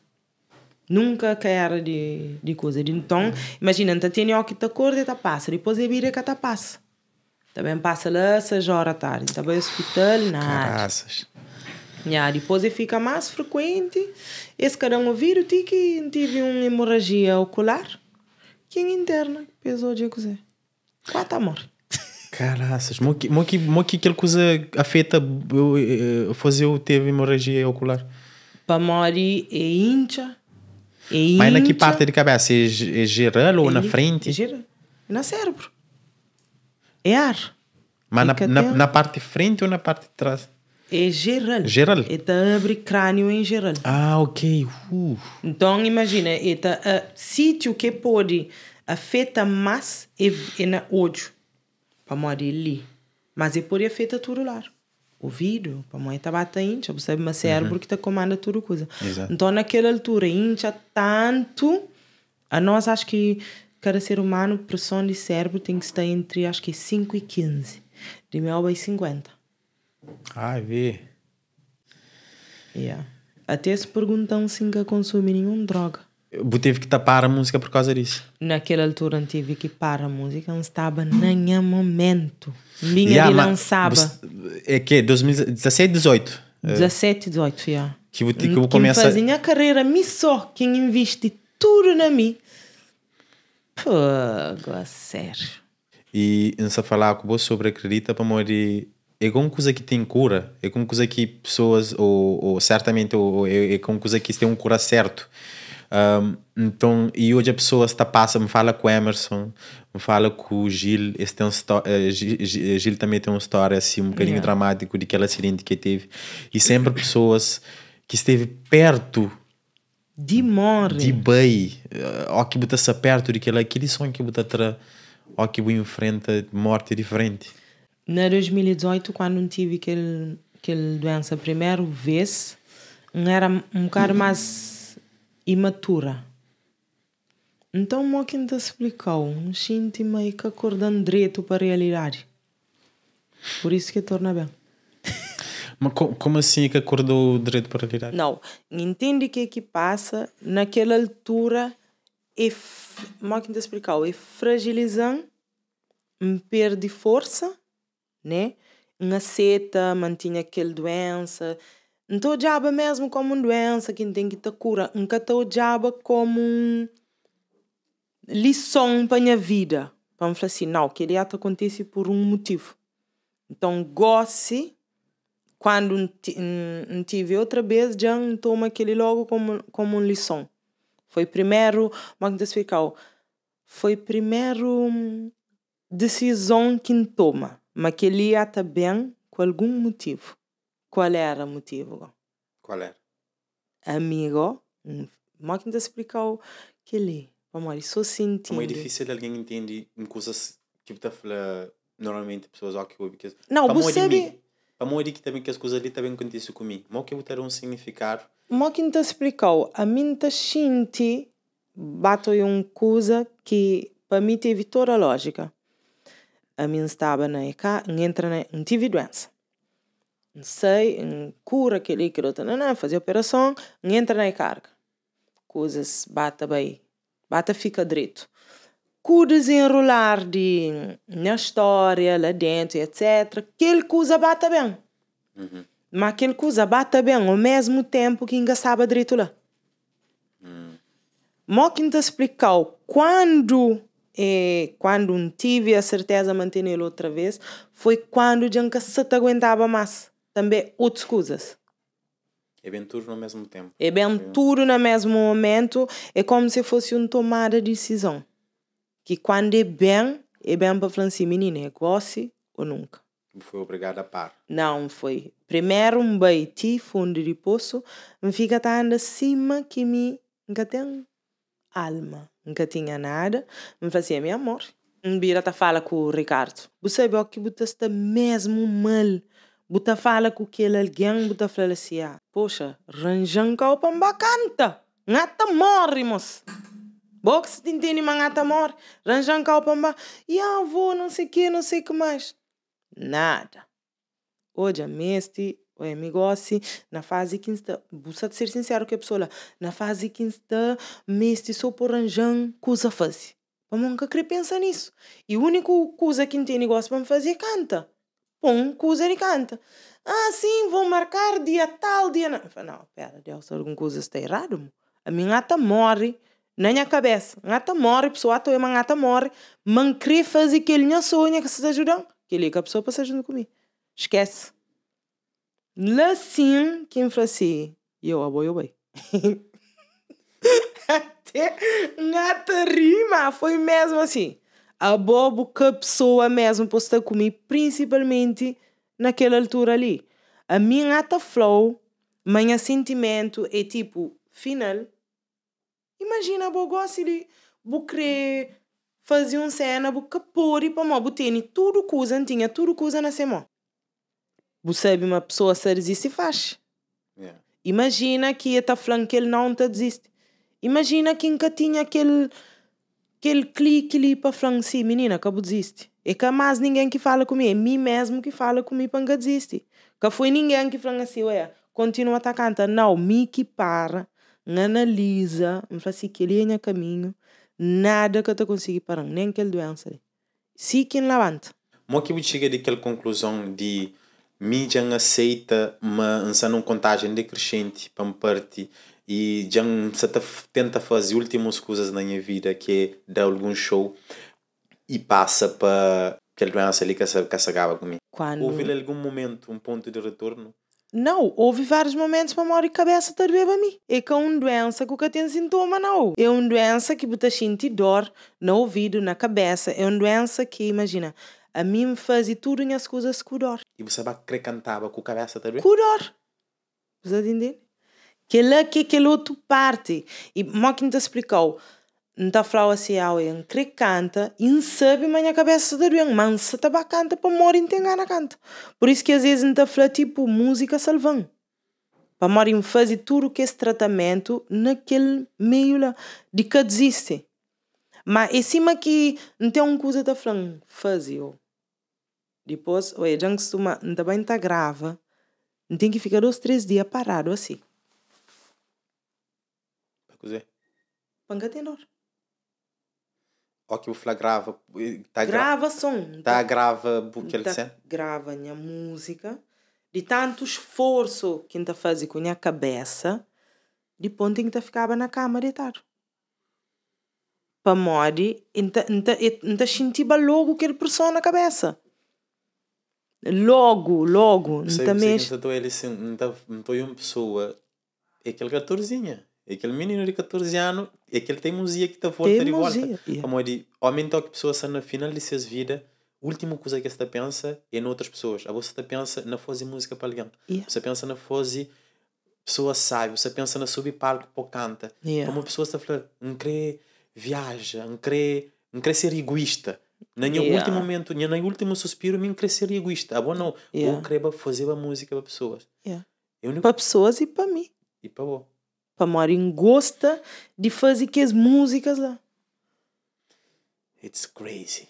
Nunca que era de, de coisa. Então, imagina, ainda tinha o que te acorda e te passa. Depois a é vira que te passa. Também passa lá seis horas à tarde. Também ao hospital, nada. Caraças. Yeah, depois ele fica mais frequente. Esse carão vírus tive, tive uma hemorragia ocular. Que interna, pesou de cozer. Quatro amor. *laughs* Caraças, moqui, moqui, que aquele coisa afeta eh, fazer eu teve hemorragia ocular. Para mori é incha. É Mas na que parte de cabeça? É, é geral ou na é frente? É geral. É na cérebro. É ar. Mas na, na, na, parte de frente ou na parte de trás? É geral. Geral? Está a crânio em geral. Ah, ok. Uh. Então, imagina, está a sítio que pode afeta mais é, é na olho. Para morrer ali. Mas é pode afetar tudo lá. Ouvido, para morrer, está batendo, já percebe meu cérebro uhum. que está comanda tudo coisa. Exato. Então, naquela altura, incha tanto, a nós acho que cada ser humano, pressão de cérebro tem que estar entre, acho que 5 e 15. De mel é 50. Ai, vi. Yeah. Até se perguntam se nunca consumi nenhuma droga. Eu tive que tapar a música por causa disso. Naquela altura não tive que parar a música, não estava nem a momento. Minha yeah, de lançava. É que? 2017, 18? 17, 18, já. Yeah. Que, que eu vou começar... Quem fazia a carreira, me só, quem investe tudo na mim, Fogo, a sério. E não só falar com você acredita para morrer é como coisa que tem cura, é como coisa que pessoas, ou, ou certamente, ou, é, é como coisa que tem um cura certo. Um, então, e hoje a pessoa está passa, me fala com o Emerson, me fala com o Gil, esse tem um uh, Gil, Gil, também tem uma história assim, um bocadinho yeah. dramático de aquela acidente que teve. E sempre pessoas que esteve perto de de Dibei. Uh, ó que botas perto daquele, aquele sonho que botas ó que enfrenta morte diferente. Na 2018, quando tive aquele, aquele doença primeiro vez, era um bocado mais imatura. Então, o que me explicou? Um sinto meio que acordando direito para a realidade. Por isso que torna bem. Mas como assim que acordou o direito virar? Não, entende o que é que passa. Naquela altura, é, mal é te explicar, é fragilizando, perde força, né? Não seta, mantinha aquela doença. Então, o diabo mesmo como uma doença que tem que te cura. Nunca te o diabo como um lição para a minha vida. Vamos falar assim, não, que ele acontece por um motivo. Então, goste quando não tive outra vez, já tomo aquele logo como, como um lição. Foi primeiro, como te explicar? Foi primeiro hum, decisão que toma, mas que ele está bem com algum motivo. Qual era o motivo? Qual era? Amigo, como hum, te explicar que ele, vamos lá, só sentindo. É muito difícil alguém entender coisas que tipo, está falar normalmente pessoas aqui porque não tá você a que também que as coisas ali também aconteceu comigo. Mas que eu ter um significado. Mas que te então explicou, a mim te senti bato uma coisa que para mim teve toda a lógica. A mim estava na ECA, entra na, não tive doença. Não sei, não cura aquele que outro, não, não, fazer operação, não entra na carga. Coisas bata bem, bata fica direito com o desenrolar de, na história, lá dentro, etc., aquele coisa bata bem. Uhum. Mas aquele coisa bata bem ao mesmo tempo que engaçava direito lá. Uhum. Mas quem te explicou quando e eh, quando não tive a certeza de mantê-lo outra vez, foi quando Janka se aguentava mais. Também outras coisas. É bem tudo no mesmo tempo. É bem tudo no mesmo momento. É como se fosse um tomar a decisão que quando é bem, é bem para falar assim, menina, é gosto ou nunca. Foi obrigada a par? Não, foi. Primeiro um beiti, fundo de poço, me fica tá andando cima que me nunca tem alma, nunca tinha nada. Me fazia, meu amor, um bira tá fala com o Ricardo. Você sabe o que você está mesmo mal. Você fala com aquele alguém, você fala assim, ah, poxa, ranjão que é o pamba canta. Nata morre, moço. Box Tintini Mangata Mor, Ranjan Calpamba, e avô, não sei o que, não sei o que mais. Nada. Hoje a mestre, o negócio, na fase 15, busca de ser sincero que a pessoa lá, na fase 15 está, mestre só por Ranjan, coisa faz. Vamos nunca querer pensar nisso. E a única coisa que tem negócio para fazer é canta. Pum, coisa ele canta. Ah, sim, vou marcar dia tal, dia. Não, não pera, Deus, alguma coisa está errada. A minha ata tá morre na minha cabeça. Ngata morre, pessoa to é ngata morre, man queria fazer que ele não sonha que se ajudam, que ele que a pessoa passa junto comigo. Esquece. Lá sim, quem fala assim, *laughs* eu eu bem. Até ngata rima, foi mesmo assim. A bobo que a pessoa mesmo posta comigo, principalmente naquela altura ali. A minha ata flow, manha sentimento é tipo, final, Imagina, Bogó, se assim ele bucre fazer um cena, bu capor e pamó, bu tênis, tudo coisa, tinha tudo coisa na semana você sabe uma pessoa se resiste faz. Yeah. Imagina que está falando que ele não está desiste. Imagina que nunca tinha aquele, aquele clique ali para falar assim, menina, acabou desiste. é que mais ninguém que fala comigo, é mim mesmo que fala comigo para desiste. Que foi ninguém que falou assim, ué, continua atacando. Não, me que para analisa, me faz assim que ele é caminho, nada que eu te conseguindo parar, nem aquela doença. Se quem levanta. Mas que chega daquela conclusão de mídia aceita uma não contagem decrescente para parte e já tenta fazer últimas coisas na minha vida que é dar algum show e passa para aquela doença ali que se acaba comigo. Quando... Houve algum momento, um ponto de retorno? Não, houve vários momentos para a e cabeça estar bebendo a mim. É que é uma doença que nunca tem sintoma, não. É uma doença que você sente dor no ouvido, na cabeça. É uma doença que, imagina, a mim me faz tudo tudo as coisas com dor. E você vai querer cantar com a cabeça também? Com dor. Você entende? Que é lá que aquele outro parte. E como que te explicou? Nta flau assim, ao em cric canta, e sabe manha cabeça da doença, mas se taba canta para morir entengana canta. Por isso que às vezes nta fala tipo música salvão. Para morir fazer tudo que esse tratamento naquele meio lá, de que existe. Mas em cima que não tem um coisa tá falando, fazer. Oh. Depois, oi, já que suma, não também tá grave, não tem que ficar dois, três dias parado assim. Para cozer? Para engatenar ou que o Fla grava. Tá, tá, tá grava gra som. Tá, grava o que ele tá, Grava minha música. De tanto esforço que está fazendo com a cabeça, de ponto em que tá ficava na cama deitado. Para morrer, está sentindo logo aquele pressão na cabeça. Logo, logo. Não está mesmo. Não foi uma pessoa, é aquele gatorzinha é aquele menino de 14 anos, é aquele teimosia que está volta teimosia. Tá de volta. Yeah. Amor, de, homem tal que pessoa está na final de suas vida, a última coisa que você pensa é em outras pessoas. A você pensa na fazer música para alguém. Yeah. Você pensa na fazer pessoa sabe, você pensa na subir palco para canta. Yeah. Como a pessoa está falando, não quer viaja, não quer, não crescer ser egoísta. Nem yeah. último momento, nem no último suspiro, me quer ser egoísta. a ah, boa não. Yeah. Eu quero fazer a música para pessoas. Yeah. É único... Para pessoas e para mim. E para você para Marim gosta de fazer que as músicas lá. It's crazy.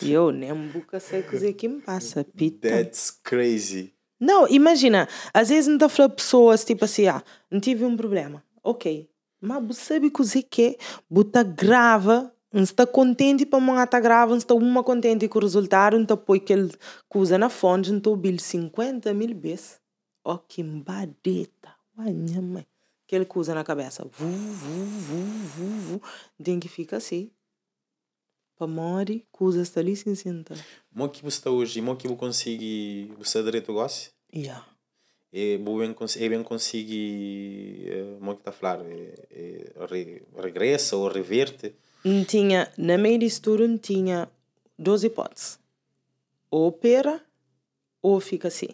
eu nem né, boca sei o que me passa, Peter. That's crazy. Não, imagina, às vezes não está a pessoas tipo assim, ah, não tive um problema. Ok. Mas você sabe o que Bota grava, não está contente para não estar tá grava, não está uma contente com o resultado, não está põe aquele coisa na fonte, não está o 50 mil vezes. Ó, oh, que badeta. Ai, minha mãe que ele usa na cabeça. Vu, vu, vu, vu, vu. Tem que ficar assim. Para morrer, usa está ali sem sentar. Mó que você está hoje, mó que você consegue, você direito gosta? Yeah. É bem, é bem como é que está a falar, regressa ou reverte? Não tinha, na meio disso tudo, não tinha duas hipóteses. Ou opera, ou fica assim.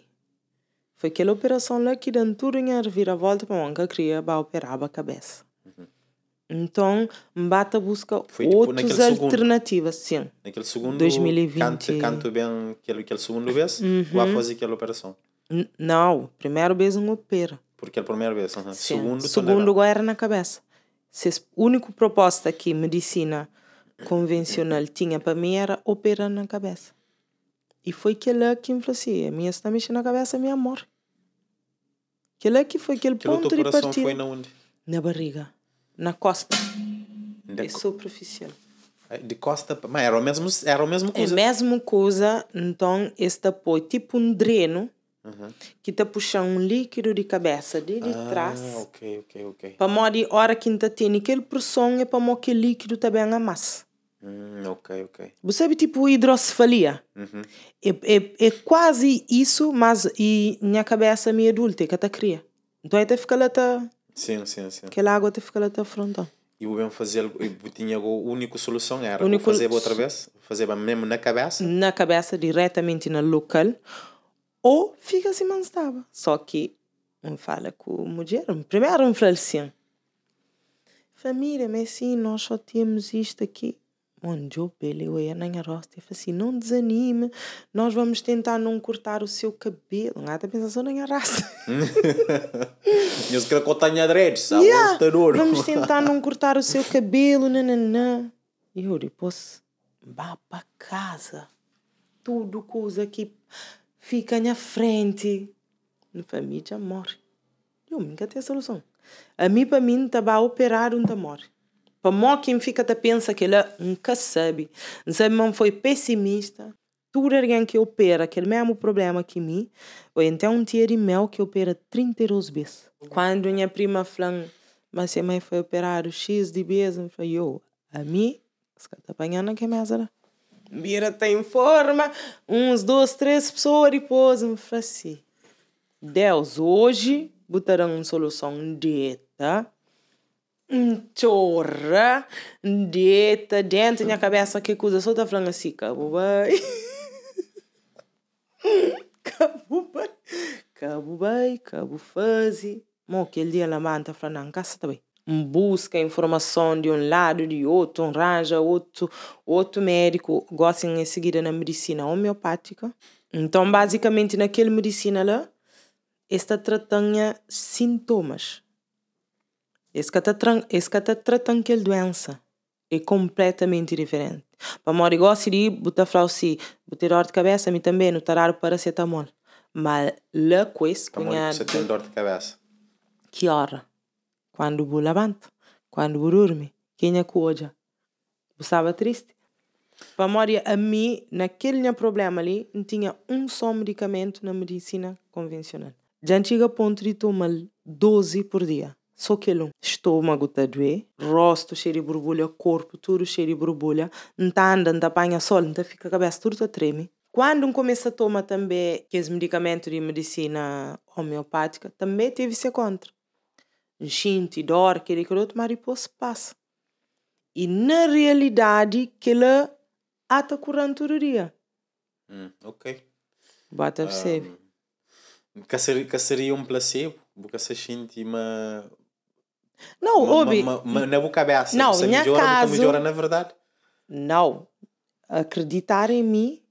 Foi aquela operação-lá que dá tudo em reviravolta para eu cria para operar a cabeça. Uhum. Então, bata busca Foi, tipo, outras alternativas. Segundo, sim. Naquele segundo, 2020. Canto, canto bem aquele, aquele segundo vez, uhum. vai fazer aquela operação. N não, primeiro vez não opera. Porque é a primeira vez. Uhum. Segundo, segundo agora era na cabeça. Se a única proposta que medicina convencional tinha para mim era operar na cabeça. E foi aquele que me falou assim: a minha está mexendo na cabeça, meu amor. Aquele que foi aquele Aquilo ponto de partida. coração foi na onde? Na barriga, na costa. É superficial. De costa, mas era o mesmo, era o mesmo é coisa. É a mesma coisa, então este apoio, tipo um dreno. Uhum. que está puxando um líquido de cabeça de, de ah, trás. Ok, ok, ok. Para a hora que está tendo aquele pressão, é para que o líquido também tá amasse. Hum, ok, ok. Percebe tipo hidrocefalia? Uhum. É, é, é quase isso, mas e minha cabeça é me adulta, que até cria. Então até fica lá até. Sim, sim, sim. Aquela água até fica lá até afrontar. E o bem fazer, e tinha a única solução era único... fazer outra vez, fazer mesmo na cabeça? Na cabeça, diretamente na local. Ou fica assim, mas estava. Só que um fala com a mulher, primeiro um fala assim: família, mas sim, nós só temos isto aqui e eu é assim, não desanime, nós vamos tentar não cortar o seu cabelo. Nada pensa só nem a raça. Eu se quero cortar a dreads, sabe? vamos *laughs* tentar não cortar o seu cabelo, nananã. E eu posso vá para casa. Tudo coisa que fica na frente. Na família morre. Eu nunca tenho solução. A mim, para mim, estava tá, a operar um tamor. Tá, quem fica a pensa que ele nunca sabe. Não foi pessimista. Tudo alguém que opera aquele mesmo problema que mim, ou então um de mel que opera 32 vezes. Quando minha prima falou, mas minha mãe foi operar o X de vez, eu falei, eu, a mim, se está apanhando que mesmo, era. Mira tem forma, uns, dois, três pessoas depois, eu falei assim, Deus, hoje botarão uma solução dieta. Tá? chorra, dieta dentro minha cabeça, que coisa, só está falando *laughs* assim, bai, cabo bai, cabo fazi. Mó, aquele dia na manta tá falando, não, caça também. Busca informação de um lado, de outro, um ranja, outro, outro médico, gostam em seguida na medicina homeopática. Então, basicamente, naquele medicina lá, está tratando sintomas esse que está tratando aquela doença é completamente diferente. Para mim, igual se botar flauci, botar dor de cabeça, me também, não tarar paracetamol. Mas lá com esse cunhado... Você tem dor de cabeça? Que hora? Quando vou levanto, quando vou dormir, quem é que hoje? Eu estava triste. Para mim, a mim, naquele meu problema ali, não tinha um só medicamento na medicina convencional. Já antiga ponto de tomar 12 por dia. Só que não. Estômago está a doer, rosto cheio de borbulha, corpo tudo cheio de borbulha, não tá anda, não tá apanha sol, não tá fica a cabeça tudo a tá treme. Quando começa a tomar também aqueles medicamentos de medicina homeopática, também teve se contra. Enchente, dor, aquele que outro, mas passa. E na realidade, que ela ata curando todo dia. Hum, ok. Bata percebe. Um, que seria, que seria um placebo, porque se sente uma não, Obi. Mas, não cabe assim. Não, melhora, caso... melhora na verdade. Não. Acreditar em mim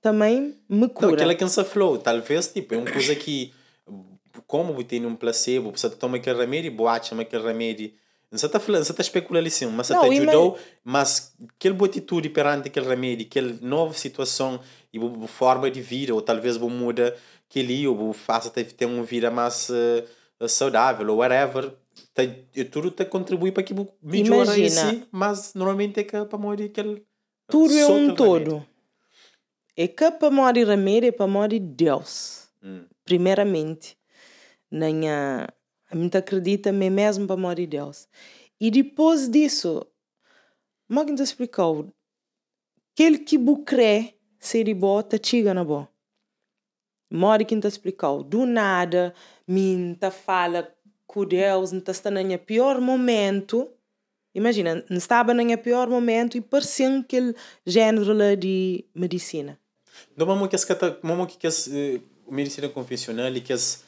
também me cura. Não, aquela é que se falou, talvez, tipo, é uma coisa que como tenho um placebo, você toma aquele remédio, boate aquele remédio. Não se está falando, você está especulando assim, mas você te ajudou, mas aquela atitude perante aquele remédio, aquela nova situação e a forma de vida, ou talvez vou muda aquele, ou faça ter uma vida mais uh, saudável, ou whatever, tem, tudo te contribui para que o melhore em si, mas normalmente é que é para morrer aquele. Tudo é um todo. É que é para morrer a é para morrer Deus. Hum. Primeiramente. Nem a. A acredita mesmo para morrer Deus. E depois disso, Magno é explicou: aquele que crê ser boa tá chega na boa. Mori que te explicou, do nada, me fala que Deus não está no pior momento, imagina, não estava no pior momento e parecia aquele género de medicina. Não, mas que é uma que é medicina convencional e ah, que as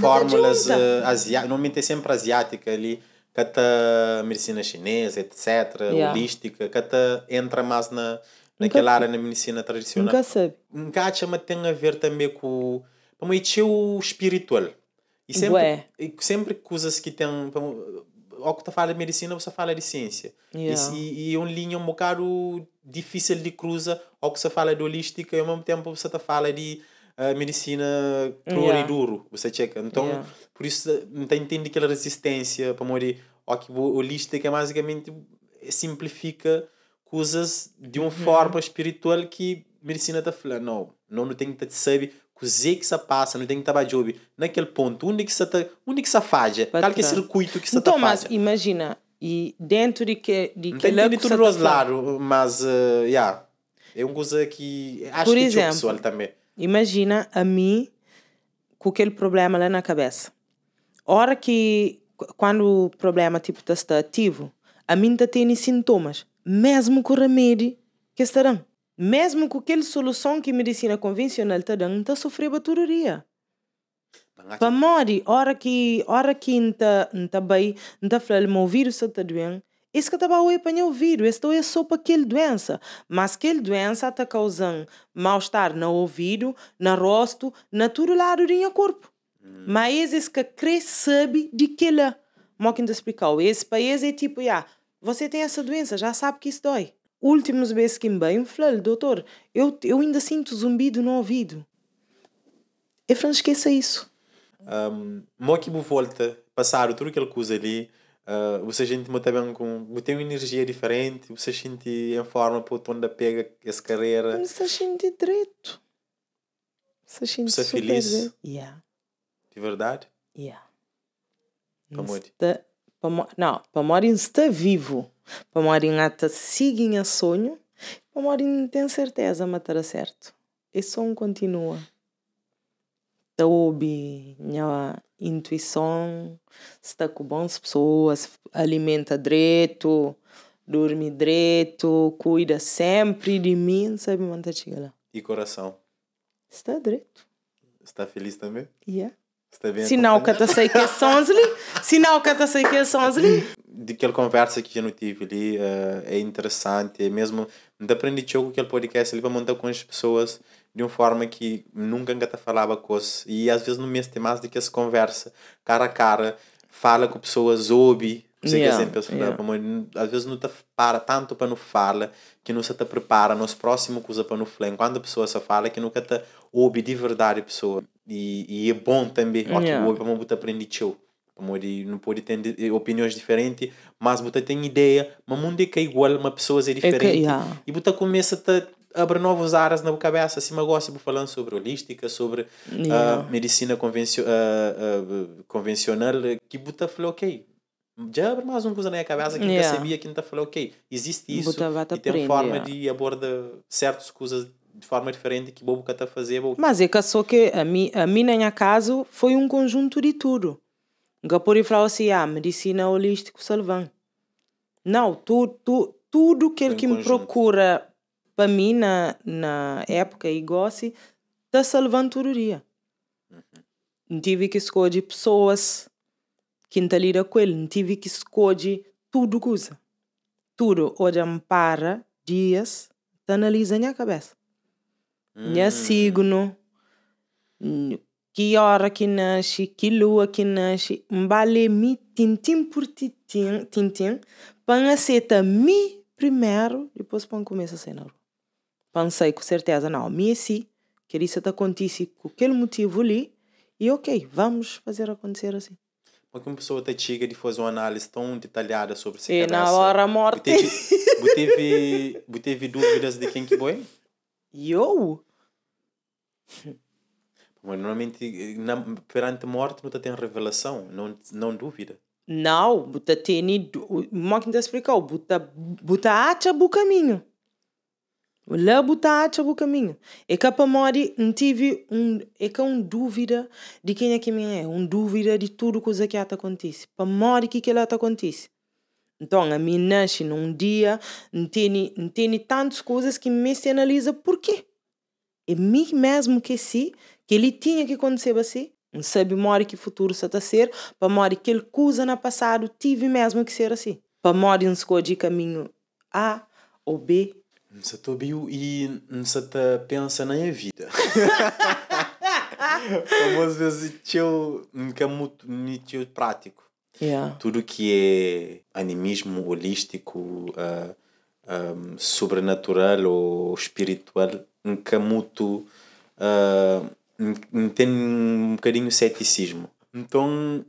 fórmulas eh, asiáticas, normalmente é sempre asiática ali, cata medicina chinesa, etc., yeah. holística, cata entra mais na, naquela área na medicina tradicional. Nunca sabe. Nunca acha, mas tem a ver também com, para o espiritual. E sempre, e sempre coisas que tem. Ao que tu fala de medicina, você fala de ciência. Yeah. E, e, é e uma linha um bocado difícil de cruzar ao que você fala de holística e ao mesmo tempo você tá fala de uh, medicina crua yeah. e duro. Você checa. Então, yeah. por isso, eh, não tá aquela resistência para morrer. Ok, holística é basicamente simplifica coisas de uma uhum. forma espiritual que medicina tá falando. Não, não, não tem que saber Cozê que se passa no dentro da Bajobi, naquele ponto, onde que se onde que se faz, qual que é circuito que se então, tá faz. Então, mas imagina, uh, e dentro de que de que tem tudo os mas, uh, yeah, é uma coisa que acho Por que exemplo, é pessoal também. Imagina a mim com aquele problema lá na cabeça. Hora que, quando o problema tipo está ativo, a mim está tendo sintomas, mesmo com o remédio que estarão. Mesmo com aquela solução que medicina convencional está dando, está sofrendo tururia. Para morrer, hora que hora que nta tá, nta tá bem, tá falando que o vírus está doendo, isso que estava a apanhar o vírus, isso é só para aquela doença. Mas aquela doença está causando mal-estar no ouvido, no rosto, na todo lado do meu corpo. Hum. Mas é esse que cresce sabe de que lá. Como que explicar? Esse país é tipo, ah, você tem essa doença, já sabe que isso dói últimos vezes que me bem, falei doutor, eu, eu ainda sinto zumbido no ouvido. E Fran esqueça isso. Um, mo que me volta, passar tudo ele usa ali, uh, você sente muito bem com, você tem uma energia diferente, você sente em forma para onde pega essa carreira. Você sente direito. Você sente você é feliz. Yeah. De verdade? Yeah. Para morrer. Não, para morrer está vivo. Para em ata siga a sonho, para em tem certeza matará certo. e som continua. Tá ouve minha intuição, se está com bons pessoas, alimenta direito, dorme direito, cuida sempre de mim, sabe, manda te lá. E coração? Está direito. Está feliz também? Yeah. Tá é Sinal que eu sei que é Sonsli. Sinal que eu sei que é Sonsli. Daquela conversa que eu não tive ali uh, é interessante. É mesmo de aprendi com aquele podcast ali para montar com as pessoas de uma forma que nunca nunca falava coisas. E às vezes no mês tem mais do que essa conversa cara a cara. Fala com pessoas, ouve, sei yeah, que exemplo, yeah. mas às vezes não te para tanto para não fala que não se te prepara nos próximos coisa para não falar. Quando a pessoa se fala que nunca te ouve de verdade a pessoa. E, e é bom também. Tipo, yeah. Aqui, yeah. para você aprender teu. Mori não pode ter eh, opiniões diferentes, mas você tem ideia, mas o mundo é que é igual, uma pessoa é, é diferente. yeah. E você começa a abrir novos áreas na cabeça, assim, gosto de falando sobre holística, sobre ah, yeah. uh, medicina convencio, uh, uh, convencional, que você falou, ok, já abre mais um coisa na minha cabeça que yeah. sabia, que nunca falou, ok, existe isso, e tem forma de abordar certas coisas de forma diferente que vou a fazer. Vou... Mas é que só que a mim, a mim nem acaso, foi um conjunto de tudo. Gapuri falou assim, ah, medicina holística salvão. Não, tu, tu, tudo que ele que me procura para mim na, na época e gosse, está salvando tudo dia. Uhum. Não tive que escolher pessoas que não tá lida com ele, não tive que escolher tudo coisa. Tudo, hoje ampara, dias, te tá analisa na cabeça minha signo, que hora que nasce, que lua que nasce, mbale mi tintim por tintim, tintim para aceitar mi primeiro, depois para começar a cena. Pensei com certeza, não, mi queria é que isso está acontecendo com aquele motivo ali, e ok, vamos fazer acontecer assim. Porque uma pessoa te chega de fazer uma análise tão detalhada sobre se E na hora morte. Teve, teve, teve dúvidas de quem que foi? Eu? *laughs* Mas *laughs* normalmente, na, perante a morte, não tem revelação, não, não dúvida. Não, buta tem. Como que te explicou? Buta, buta acha o caminho. Lá buta acha o caminho. É que para morrer, não tive um, é que é um dúvida de quem é que me é. Um dúvida de tudo coisa que acontece. Para morrer, que que ela acontecendo Então, a minha nasce num dia, não tem tantas coisas que me analisa por quê e mim mesmo que si, que ele tinha que acontecer assim. Não sabe mora que futuro se está ser, para mora que ele cusa na passado, tive mesmo que ser assim. Para mora não escolher caminho A ou B. Não se está e não se está pensa na minha vida. Famoso *laughs* *laughs* vezes teu, nunca é muito, muito prático. Yeah. Tudo que é animismo holístico, uh, ah, um, ah, sobrenatural ou espiritual Nkamuto uh, ah, tem um bocadinho ceticismo. Então,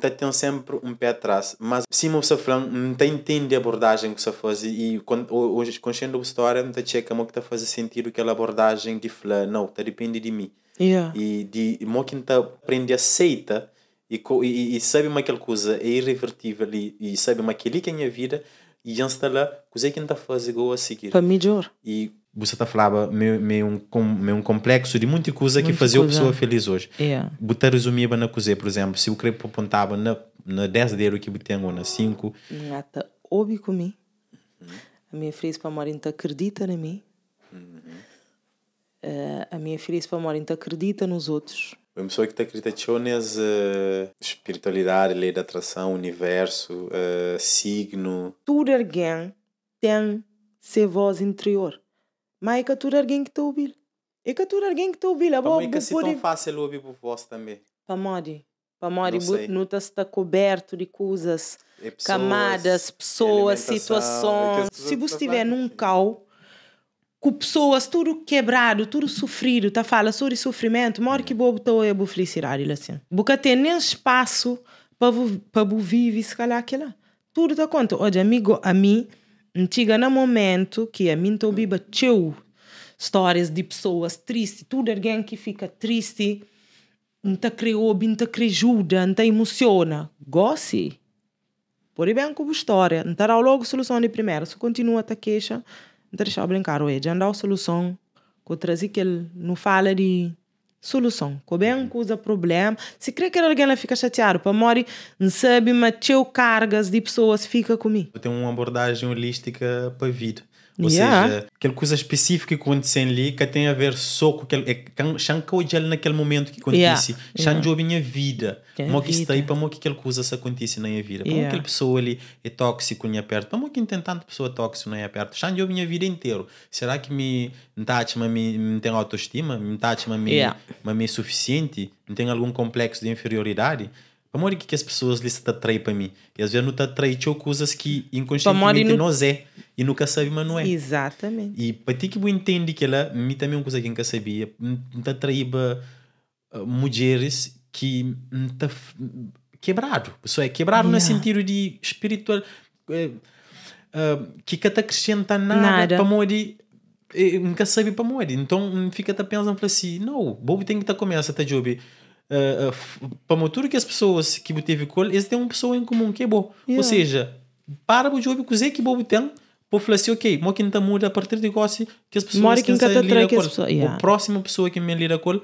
tá tem sempre um pé atrás. Mas, se o safrão não entende a abordagem que se faz e hoje, conhecendo a história, tá checa o que está fazendo sentido aquela abordagem de falar, não, tá depende de mim. Yeah. E de mo que está aprende aceita e, e, e sabe uma aquela coisa é irrevertível e, e sabe uma aquele é que é a minha vida e já está lá, coisa que tá faz igual a seguir. Para melhor. E você está a falar ah, meio, meio, um, meio um complexo de muita coisa muita que fazia a pessoa feliz hoje. Yeah. É. Botar resumia na cozinha, por exemplo, se eu crepe apontava na, na 10 dedo que tenho na 5. Nata, ouve comigo. A minha filha para a então acredita em mim. Uh, a minha filha para a então acredita nos outros. Uma pessoa que está acreditando nas uh, eh, espiritualidade, lei da atração, universo, uh, signo. Tudo alguém tem sua voz interior. Майка турарген que estou убил. E que turargen que estou убил. A boa que se tão fácil ouvir por voz também. para para Pamodi, não está coberto de coisas, pessoas, camadas, pessoas, situações. Se você estiver num cal com pessoas tudo quebrado, tudo sofrido, tá fala sobre sofrimento, mora que bobo tô eu felicidade assim. Boca tem nem espaço para para viver se calhar aquela. Tudo está conta. Olha, amigo, a mim Antiga no momento que a mim estou teu histórias de pessoas tristes, tudo alguém que fica triste, não criou, não te ajuda, não te emociona. Gosse. Por bem com a história, não terá logo solução de primeira. Se continua a queixa, não te deixar brincar, já não dá a solução. Que traz que ele não fala de solução. Quando bem coisa problema, se crê que alguém fica chateado, para mori, não sabe, mas cargas de pessoas fica comigo. Tem uma abordagem holística para a vida. Ou yeah. seja, aquela coisa específica que aconteceu ali que tem a ver só com aquele. É Xancaujal naquele momento que acontece. Xanjou yeah. minha vida. Como é que está aí, para é que aquela coisa se acontece na minha vida? Como é yeah. aquela pessoa ali é tóxico na perto? Como que tem tanta pessoa tóxica na perto? Xanjou minha vida inteira. Será que me tátima me, me tem autoestima? Me tátima me, me é suficiente? Me tem algum complexo de inferioridade? Pamori, o que, que as pessoas lhe está trair para mim? às vezes não está trai coisas que inconscientemente não... nós é e nunca mas não é. Exatamente. E para ti que eu entende que ela, me também é uma coisa que nunca sabia, não está traíba eh, mulheres que está quebrado. Pessoa é quebrado yeah. no sentido de espiritual, uh, uh, que está acrescentando nada, nada. pamori nunca sabe para Então fica a pensando para si, assim, não, bobo tem que estar tá a tá uh, eh, uh, eh, para tudo que as pessoas que teve col, eles têm uma pessoa em comum que é boa, Yeah. Ou seja, para o jogo que que bobo tem, por falar assim, ok, que não tá muda a partir de gosto que as pessoas que quem tá lida com, que as pessoas, o próximo pessoa que me lida com,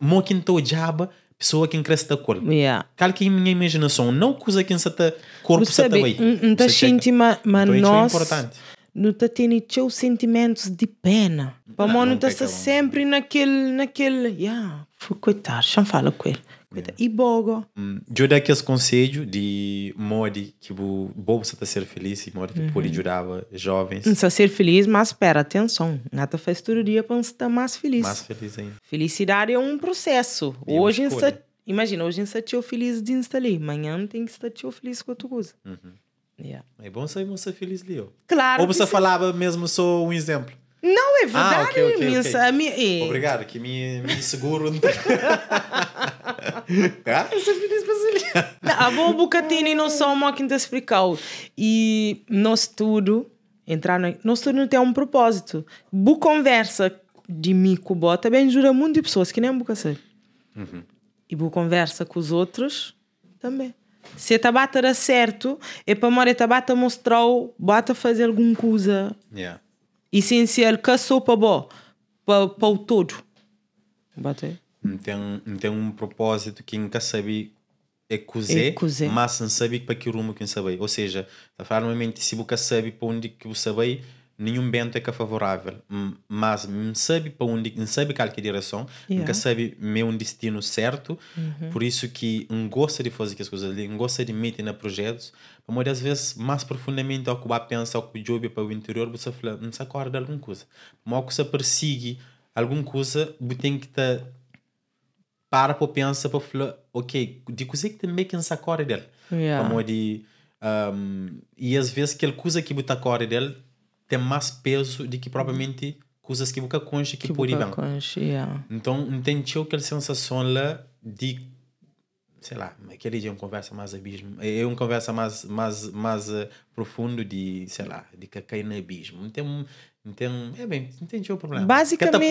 mo quinta tá o diabo, pessoa que cresce da cor. Yeah. Calque em é minha imaginação, não coisa que essa corpo sabe, não está íntima, mas nós não está tendo seus sentimentos de pena. Para não, não está sempre naquele, naquele, yeah, coitado, já fala com ele. Yeah. E bogo. Hum, eu dei aquele conselho de modo que o bobo está ser feliz e modo que uhum. pode ajudar jovens. Não ser feliz, mas espera, atenção. Nada faz todo dia para estar mais feliz. Mais feliz ainda. Felicidade é um processo. E hoje, insta, imagina, hoje está feliz de instalar. Amanhã tem que estar feliz com outra coisa. Uhum. Yeah. É bom ser moça feliz, eu. Claro. Ou você falava mesmo, sou um exemplo. Não, é verdade. Ah, okay, okay, minha, okay. Minha... Obrigado, que me, me seguro. *laughs* *laughs* Ah, a boa Bucatini não só uma quem te explicou. E nosso tudo, entrar no, nós tudo tem um propósito. Boa conversa de mim com o Bó também jura muito de pessoas que nem a Buca uhum. E boa conversa com os outros também. Se a tabata era certo, é para mora a tabata mostrou, bata fazer alguma coisa. Yeah. Essencial que só para bo, para, para o todo. Bate. não tem um propósito que nunca sabe é cozer, é mas não sabe para que rumo que não sabe. Ou seja, tá da se você sabe para onde que você sabe, nenhum vento é, é favorável, mas não sabe para onde, não sabe qual que é direção, yeah. nunca sabe meu destino certo, uhum. por isso que não gosta de fazer as coisas ali, não gosta de meter na projetos, mas muitas vezes mais profundamente ao que pensa pensar, ao que joga para o interior, você fala, não hum, se acorda de alguma coisa, mas quando que você persegue alguma coisa, você tem que estar para para pensar para falar, ok, de coisa que também que não se acorda dele, yeah. para de um, e às vezes aquela coisa que você acorda dele tem mais peso do que uhum. propriamente coisas que boca concha que, que por iban. Yeah. Então, entendi aquela sensação lá de sei lá, aquele dia é uma conversa mais abismo, é, é uma conversa mais mais mais eh, profundo de, sei lá, de que no abismo. Não tem então, é bem, entendi o problema. Basicamente,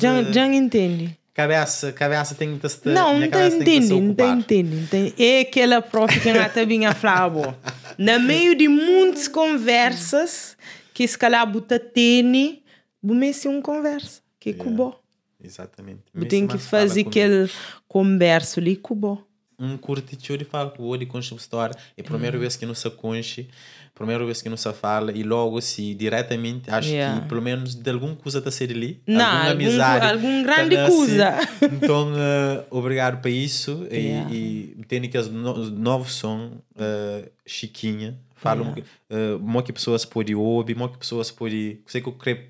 já eh, John, entende. Cabeça, cabeça tem que estar. Não, não tem entende, não tem É aquela própria que não está bem a falar, *laughs* Na meio de muitas conversas, que se calhar bota tênis, comece um conversa, que é yeah. cubo. Exatamente. Tem que fazer aquele converso ali cubo. Um curte de fala com o olho com história. É a primeira uhum. vez que não se conche, primeira vez que não se fala, e logo se diretamente, acho yeah. que pelo menos de alguma coisa está a ser ali. Não, alguma algum, amizade. Tá algum grande coisa. *laughs* Então, uh, obrigado para isso. Yeah. E, e tenho que as no, novo som, uh, Chiquinha falam yeah. uh, pessoas por ouvir moque pessoas por sei que eu creio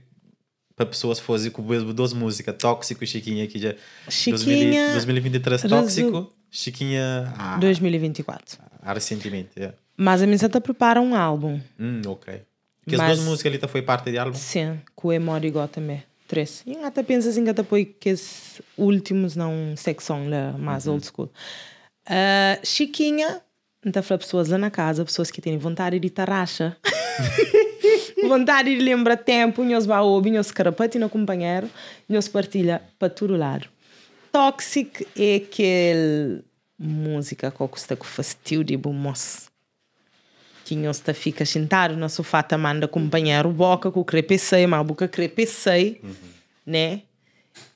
para pessoas fazer com mesmo duas músicas tóxico chiquinha que já chiquinha 2023 tóxico resu... chiquinha ah, 2024 ah, recentemente yeah. É. mas a minha está prepara um álbum hum, ok que mas... as duas músicas ali tá foi parte de álbum sim com o Emori igual também três e até pensas em que até que esses últimos não sexo song lá né? mais uh uhum. -huh. old school uh, chiquinha então, para pessoas lá na casa, pessoas que têm vontade de taracha, *laughs* vontade de lembrar tempo, nós baobi, nós carapati no companheiro, nós partilha para todo lado. Toxic é aquele música que custa com fastio de bom moço. Que nos está fica sentado no sofá, te tá manda companheiro boca, com crepecei, mas boca crepecei, uhum. né?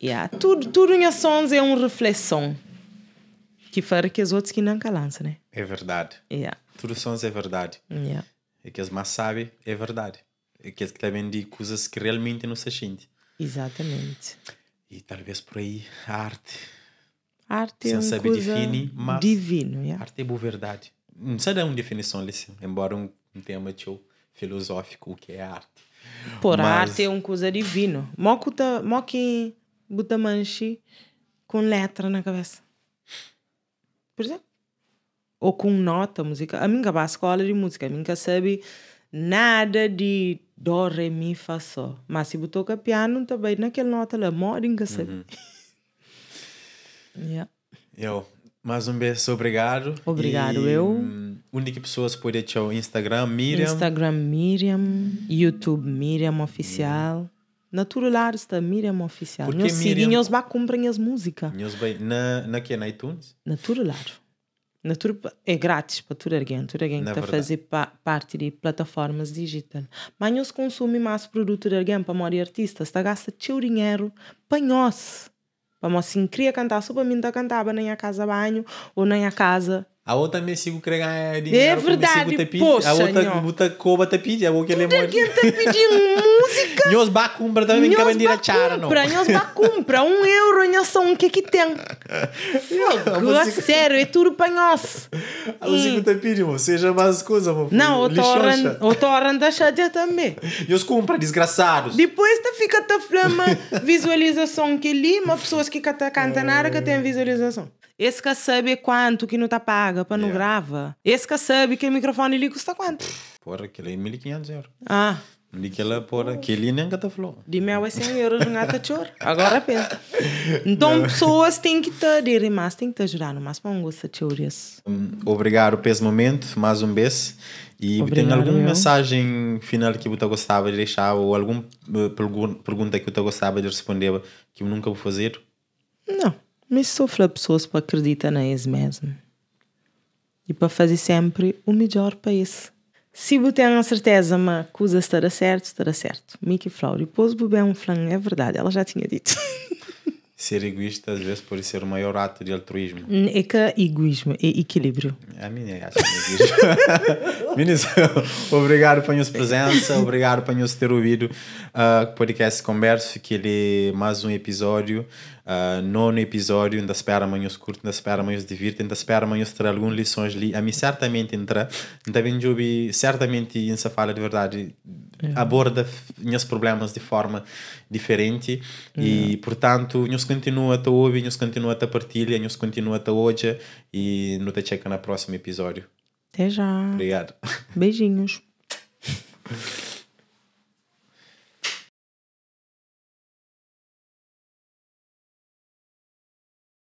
Yeah. Tudo, tudo em ações é uma reflexão que faz que os outros que não calam, né? é verdade. Yeah. Tudo sons é verdade. Yeah. E é que as mais sabem é verdade. E é que as que também dizem coisas que realmente não se sente. Exatamente. E talvez por aí a arte. A arte é saber definir, mas divino. Yeah. arte é boa verdade. Não sei dar uma definição, Alice, embora um tema teu filosófico, o que é arte. Por mas... a arte é uma coisa divino. Mokuta, moki butamanchi com letra na cabeça. Por exemplo ou com nota musical. A minha vai à escola de música, a minha sabe nada de dó, ré, mi, fá, sol. Mas se toca piano também, naquela nota lá, moro em sabe. Eu, mais um beijo, obrigado. Obrigado, e... eu. Hum, única pessoa que pode ter é o Instagram, Miriam. Instagram, Miriam. YouTube, Miriam Oficial. Uhum. Natural está Miriam Oficial. Porque Nós e os nós cumprem as músicas. Na, na que? Na iTunes? Natural na Tour é grátis para Turarguém. Turarguém está a fazer pa, parte de plataformas digitais. Mas não se consome mais produto Turarguém para morrer artista. Está gasta seu dinheiro para nós. Para nós, se queria cantar, só para mim não tá cantava nem a casa banho ou nem a casa a outra me sigo cregar É, é verdade, me sigo poxa, A outra nho. buta coba te pide, a outra ele é morre. É tudo *laughs* música. Nhos bacumbra também vem cá vender a chara, não. Nhos bacumbra, um euro, nhos só um que que tem. Fogo, a sério, é tudo para nós. A música hum. te pide, mo, seja mais coisa, mo. Não, o torran da chadia também. Nhos compra, desgraçados. Depois tá fica tua flama visualização que li, mas pessoas que tá canta área que tem visualização. Esse que sabe é quanto que não está paga para não yeah. grava. Esse que sabe que o microfone ali custa quanto? Porra, aquele é 1500 euros. Ah. Ali que porra aquele nem gata tá falou. De mil a 100 euros não gata chor. Agora *laughs* pensa. Então pessoas têm que te dizer mais, têm que te ajudar, não mais para um gosto de teorias. Hum, Obrigado por esse momento, mais um beijo. E Obrigado, tem alguma eu. mensagem final que você gostava de deixar ou alguma eh, pergunta que você gostava de responder que eu nunca vou fazer? Não. Mas sofre a pessoa para acreditar neles mesmo. E para fazer sempre o melhor para isso. Se você tem a certeza uma coisa estará certo, estará certo. Mickey Flower, depois beber um frango, é verdade, ela já tinha dito. *laughs* ser egoísta às vezes pode ser o maior ato de altruísmo. Hum, é que é egoísmo é equilíbrio. É, a minha é acha egoísmo. *laughs* obrigado pela sua presença, obrigado por sua ter ouvido ah, o uh, podcast Converso, que ele mais um episódio uh, nono episódio, ainda espera amanhã os curte, ainda espera amanhã os divirte, ainda espera amanhã os terá algumas lições ali. A mim certamente entra, também Jubi, certamente em fala de verdade, yeah. É. aborda os problemas de forma diferente yeah. e, é. portanto, nos continua a ouvir, nos continua a partilha, nos continua a hoje e nos checa no próximo episódio. Até já. Obrigado. Beijinhos. *laughs*